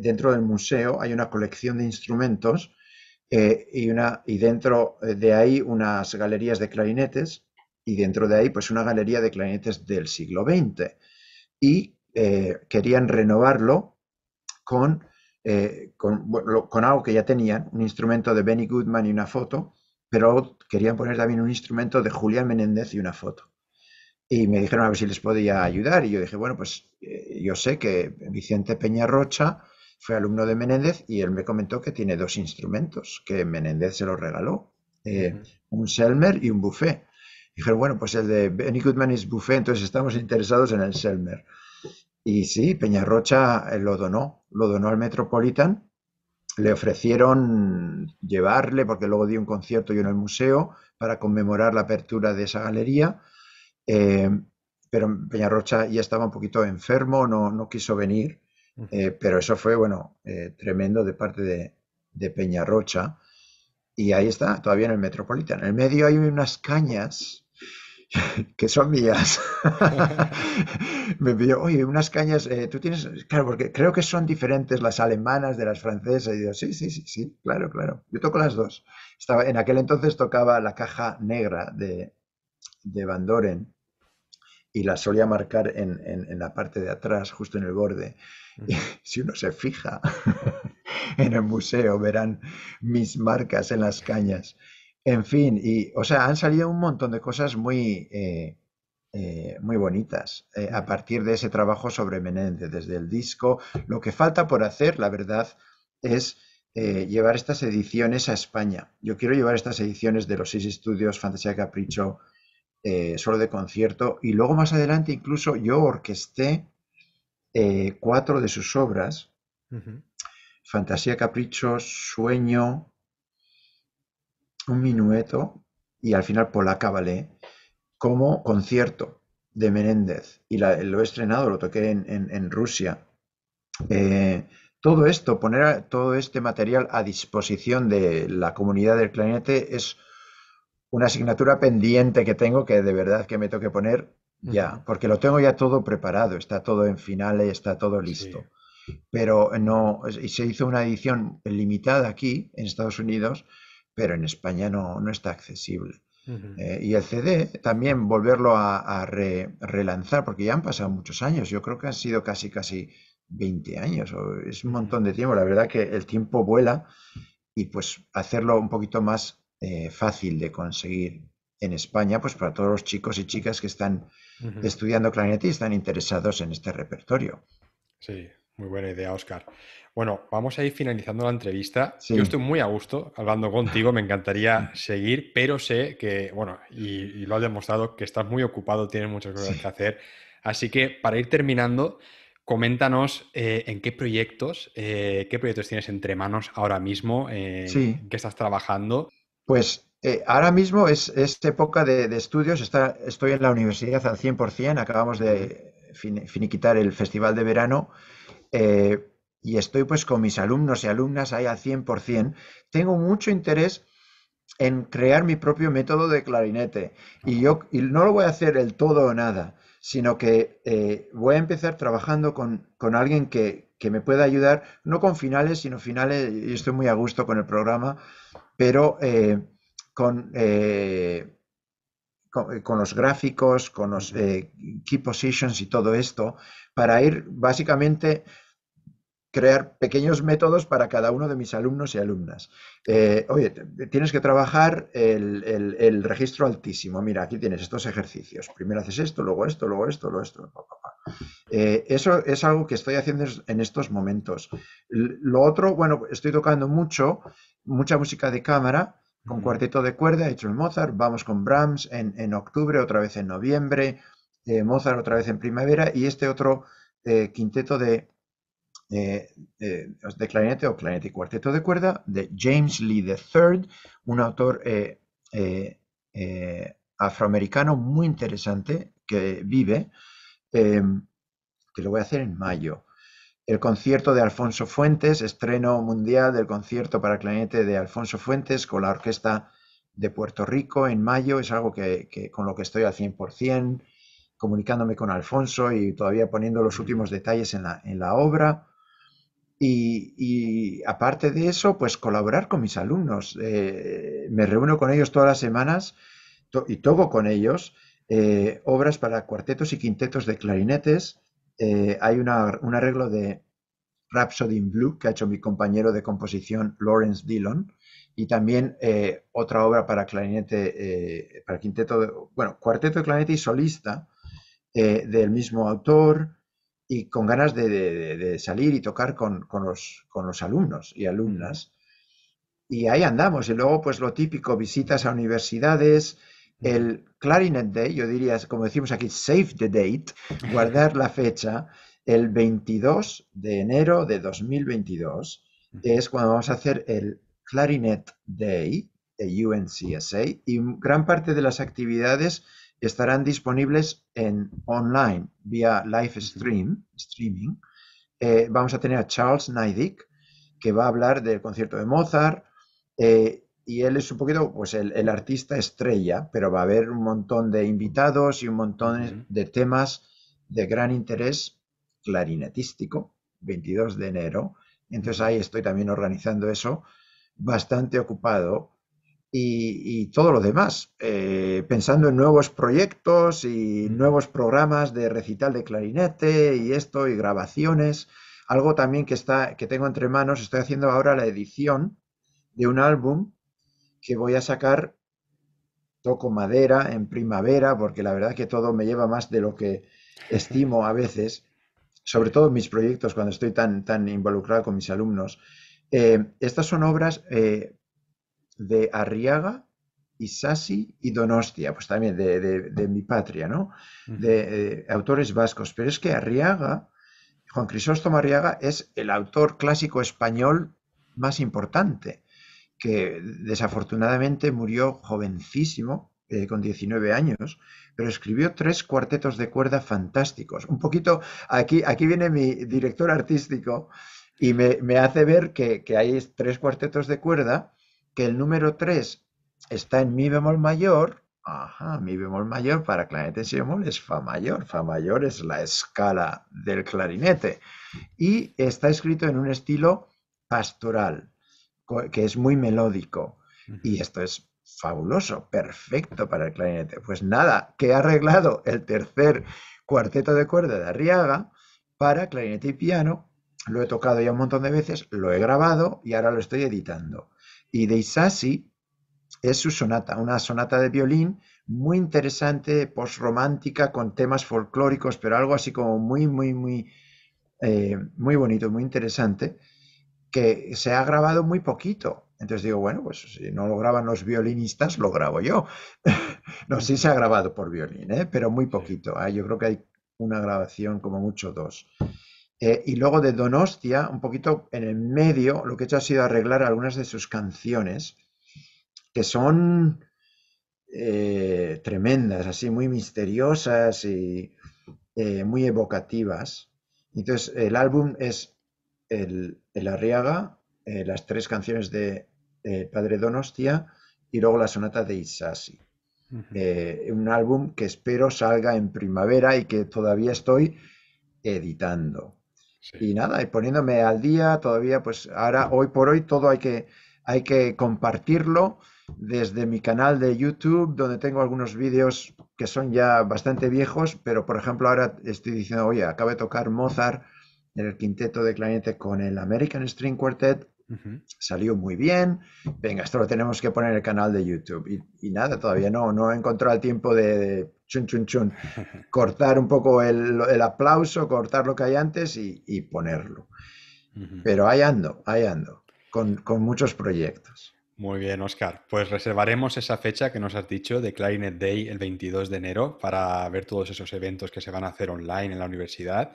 dentro del museo hay una colección de instrumentos eh, y, una, y dentro eh, de ahí unas galerías de clarinetes y dentro de ahí pues una galería de clarinetes del siglo XX. Y eh, querían renovarlo con, con, con, algo que ya tenían, un instrumento de Benny Goodman y una foto, pero querían poner también un instrumento de Julián Menéndez y una foto. Y me dijeron a ver si les podía ayudar. Y yo dije, bueno, pues yo sé que Vicente Peña Rocha fue alumno de Menéndez y él me comentó que tiene dos instrumentos que Menéndez se los regaló, eh, un Selmer y un Buffet. Dijeron, bueno, pues el de Benny Goodman es Buffet, entonces estamos interesados en el Selmer. Y sí, Peñarrocha eh, lo donó, lo donó al Metropolitan. Le ofrecieron llevarle, porque luego dio un concierto yo en el museo para conmemorar la apertura de esa galería. Eh, pero Peñarrocha ya estaba un poquito enfermo, no, no quiso venir. Eh, pero eso fue, bueno, eh, tremendo de parte de, de Peñarrocha. Y ahí está, todavía en el Metropolitan. En el medio hay unas cañas que son mías. me pidió, oye, unas cañas, eh, tú tienes, claro, porque creo que son diferentes las alemanas de las francesas. Y yo, sí, sí, sí, sí, claro, claro. Yo toco las dos. Estaba, en aquel entonces tocaba la caja negra de, de Van Doren y la solía marcar en, en la parte de atrás, justo en el borde. si uno se fija en el museo, verán mis marcas en las cañas. En fin, y, o sea, han salido un montón de cosas muy, eh, eh, muy bonitas eh, a partir de ese trabajo sobre Menéndez, desde el disco. Lo que falta por hacer, la verdad, es llevar estas ediciones a España. Yo quiero llevar estas ediciones de los seis estudios, Fantasía de Capricho, Solo de Concierto, y luego más adelante incluso yo orquesté eh, cuatro de sus obras, Fantasía, Capricho, Sueño, un minueto y al final Polaca Ballet, como concierto de Menéndez. Y lo he estrenado, lo toqué en, Rusia. Eh, todo esto, poner todo este material a disposición de la comunidad del planeta es una asignatura pendiente que tengo que de verdad que me toque poner ya, porque lo tengo ya todo preparado, está todo en finales, está todo listo. Pero no, se hizo una edición limitada aquí, en Estados Unidos, pero en España no, está accesible. Eh, y el CD también volverlo a, relanzar, porque ya han pasado muchos años, yo creo que han sido casi, casi 20 años, es un montón de tiempo, la verdad que el tiempo vuela y pues hacerlo un poquito más eh, fácil de conseguir en España, pues para todos los chicos y chicas que están estudiando clarinete y están interesados en este repertorio. Sí, muy buena idea, Oscar. Bueno, vamos a ir finalizando la entrevista. Yo estoy muy a gusto hablando contigo, me encantaría seguir, pero sé que, bueno, y, lo has demostrado, que estás muy ocupado, tienes muchas cosas que hacer. Así que para ir terminando, coméntanos eh, en qué proyectos, eh, qué proyectos tienes entre manos ahora mismo, eh, en qué estás trabajando. Pues eh, ahora mismo es, es época de, estudios, estoy en la universidad al 100%, acabamos de finiquitar el festival de verano eh, y estoy pues con mis alumnos y alumnas ahí al 100%. Tengo mucho interés en crear mi propio método de clarinete y yo no lo voy a hacer el todo o nada, sino que eh, voy a empezar trabajando con, alguien que, me pueda ayudar, no con finales, sino finales, y estoy muy a gusto con el programa, pero con, eh, eh, con, los gráficos, con los eh, key positions y todo esto, para ir básicamente crear pequeños métodos para cada uno de mis alumnos y alumnas. oye, tienes que trabajar el, registro altísimo. Mira, aquí tienes estos ejercicios. Primero haces esto, luego esto, luego esto, luego esto. eso es algo que estoy haciendo en estos momentos. Lo otro, bueno, estoy tocando mucho, mucha música de cámara con cuarteto de cuerda hecho en Mozart, vamos con Brahms en, octubre, otra vez en noviembre, eh, Mozart otra vez en primavera y este otro eh, quinteto de, eh, de clarinete o clarinete y cuarteto de cuerda de James Lee III, un autor afroamericano muy interesante que vive, que lo voy a hacer en mayo. El concierto de Alfonso Fuentes, estreno mundial del concierto para clarinete de Alfonso Fuentes con la orquesta de Puerto Rico en mayo, es algo que, con lo que estoy al 100%, comunicándome con Alfonso y todavía poniendo los últimos detalles en la, obra. Y, aparte de eso, pues colaborar con mis alumnos. Eh, me reúno con ellos todas las semanas y toco con ellos eh, obras para cuartetos y quintetos de clarinetes eh, hay un arreglo de Rhapsody in Blue que ha hecho mi compañero de composición Lawrence Dillon y también eh, otra obra para clarinete, eh, para quinteto, bueno, cuarteto de clarinete y solista del mismo autor y con ganas de, salir y tocar con, los, con, los, alumnos y alumnas. Y ahí andamos. Y luego, pues lo típico, visitas a universidades, el Clarinet Day, yo diría, como decimos aquí, save the date, guardar la fecha, el 22 de enero de 2022 es cuando vamos a hacer el Clarinet Day de UNCSA y gran parte de las actividades estarán disponibles en online vía live stream, streaming. Eh, vamos a tener a Charles Nydick, que va a hablar del concierto de Mozart. Eh, y él es un poquito pues el, artista estrella, pero va a haber un montón de invitados y un montón de temas de gran interés clarinetístico, 22 de enero. Entonces ahí estoy también organizando eso, bastante ocupado. Y, todo lo demás, eh, pensando en nuevos proyectos y nuevos programas de recital de clarinete y esto y grabaciones. Algo también que, está, que tengo entre manos, estoy haciendo ahora la edición de un álbum que voy a sacar. Toco madera en primavera, porque la verdad es que todo me lleva más de lo que estimo a veces, sobre todo en mis proyectos, cuando estoy tan, tan involucrado con mis alumnos. Eh, estas son obras eh, de Arriaga, Sasi y Donostia, pues también de, de, mi patria, ¿no? De eh, autores vascos. Pero es que Arriaga, Juan Crisóstomo Arriaga, es el autor clásico español más importante que desafortunadamente murió jovencísimo, eh, con 19 años, pero escribió tres cuartetos de cuerda fantásticos. Un poquito, aquí, aquí viene mi director artístico y me, hace ver que, hay tres cuartetos de cuerda, que el número tres está en mi bemol mayor, ajá, mi bemol mayor para clarinete si bemol es fa mayor, fa mayor es la escala del clarinete, y está escrito en un estilo pastoral, que es muy melódico. Y esto es fabuloso, perfecto para el clarinete. Pues nada, que ha arreglado el tercer cuarteto de cuerda de Arriaga para clarinete y piano. Lo he tocado ya un montón de veces, lo he grabado y ahora lo estoy editando. Y de Isasi es su sonata, una sonata de violín muy interesante, postromántica, con temas folclóricos, pero algo así como muy, muy, muy, eh, muy bonito, muy interesante que se ha grabado muy poquito. Entonces digo, bueno, pues si no lo graban los violinistas, lo grabo yo. no, sí se ha grabado por violín, ¿eh? pero muy poquito. ¿eh? Yo creo que hay una grabación, como mucho dos. Eh, y luego de Donostia, un poquito en el medio, lo que he hecho ha sido arreglar algunas de sus canciones, que son tremendas, así muy misteriosas y muy evocativas. Entonces, el álbum es el, el Arriaga, eh, las tres canciones de Padre Donostia y luego la sonata de Isasi. Eh, un álbum que espero salga en primavera y que todavía estoy editando. Y nada, y poniéndome al día, todavía pues ahora, hoy por hoy, todo hay que, hay que compartirlo desde mi canal de YouTube, donde tengo algunos vídeos que son ya bastante viejos, pero por ejemplo ahora estoy diciendo, oye, acabo de tocar Mozart en el quinteto de Clarinet con el American String Quartet. Salió muy bien. Venga, esto lo tenemos que poner en el canal de YouTube. Y, nada, todavía no, no he encontrado el tiempo de, chun, chun, chun, cortar un poco el, aplauso, cortar lo que hay antes y, ponerlo. Pero ahí ando, ahí ando, con, con muchos proyectos. Muy bien, Oscar. Pues reservaremos esa fecha que nos has dicho de Clarinet Day el 22 de enero para ver todos esos eventos que se van a hacer online en la universidad.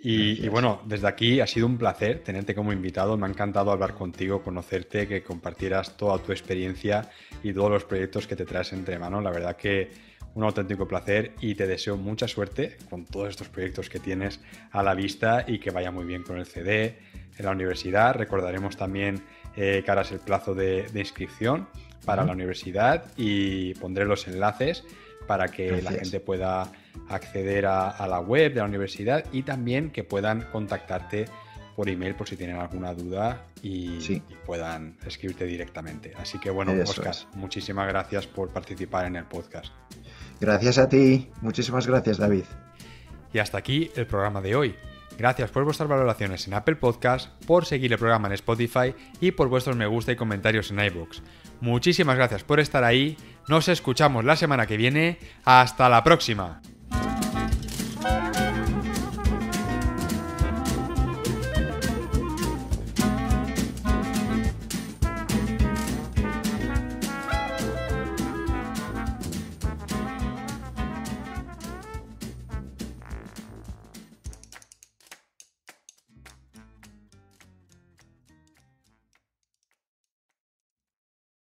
Y, bueno, desde aquí ha sido un placer tenerte como invitado. Me ha encantado hablar contigo, conocerte, que compartieras toda tu experiencia y todos los proyectos que te traes entre manos. La verdad que un auténtico placer y te deseo mucha suerte con todos estos proyectos que tienes a la vista y que vaya muy bien con el CD, en la universidad. Recordaremos también eh, que es el plazo de, inscripción para la universidad y pondré los enlaces para que la gente pueda acceder a, la web de la universidad y también que puedan contactarte por email por si tienen alguna duda y, puedan escribirte directamente. Así que bueno, Oscar, muchísimas gracias por participar en el podcast. Gracias a ti, muchísimas gracias David. Y hasta aquí el programa de hoy. Gracias por vuestras valoraciones en Apple Podcast, por seguir el programa en Spotify y por vuestros me gusta y comentarios en iBooks. Muchísimas gracias por estar ahí. Nos escuchamos la semana que viene. Hasta la próxima.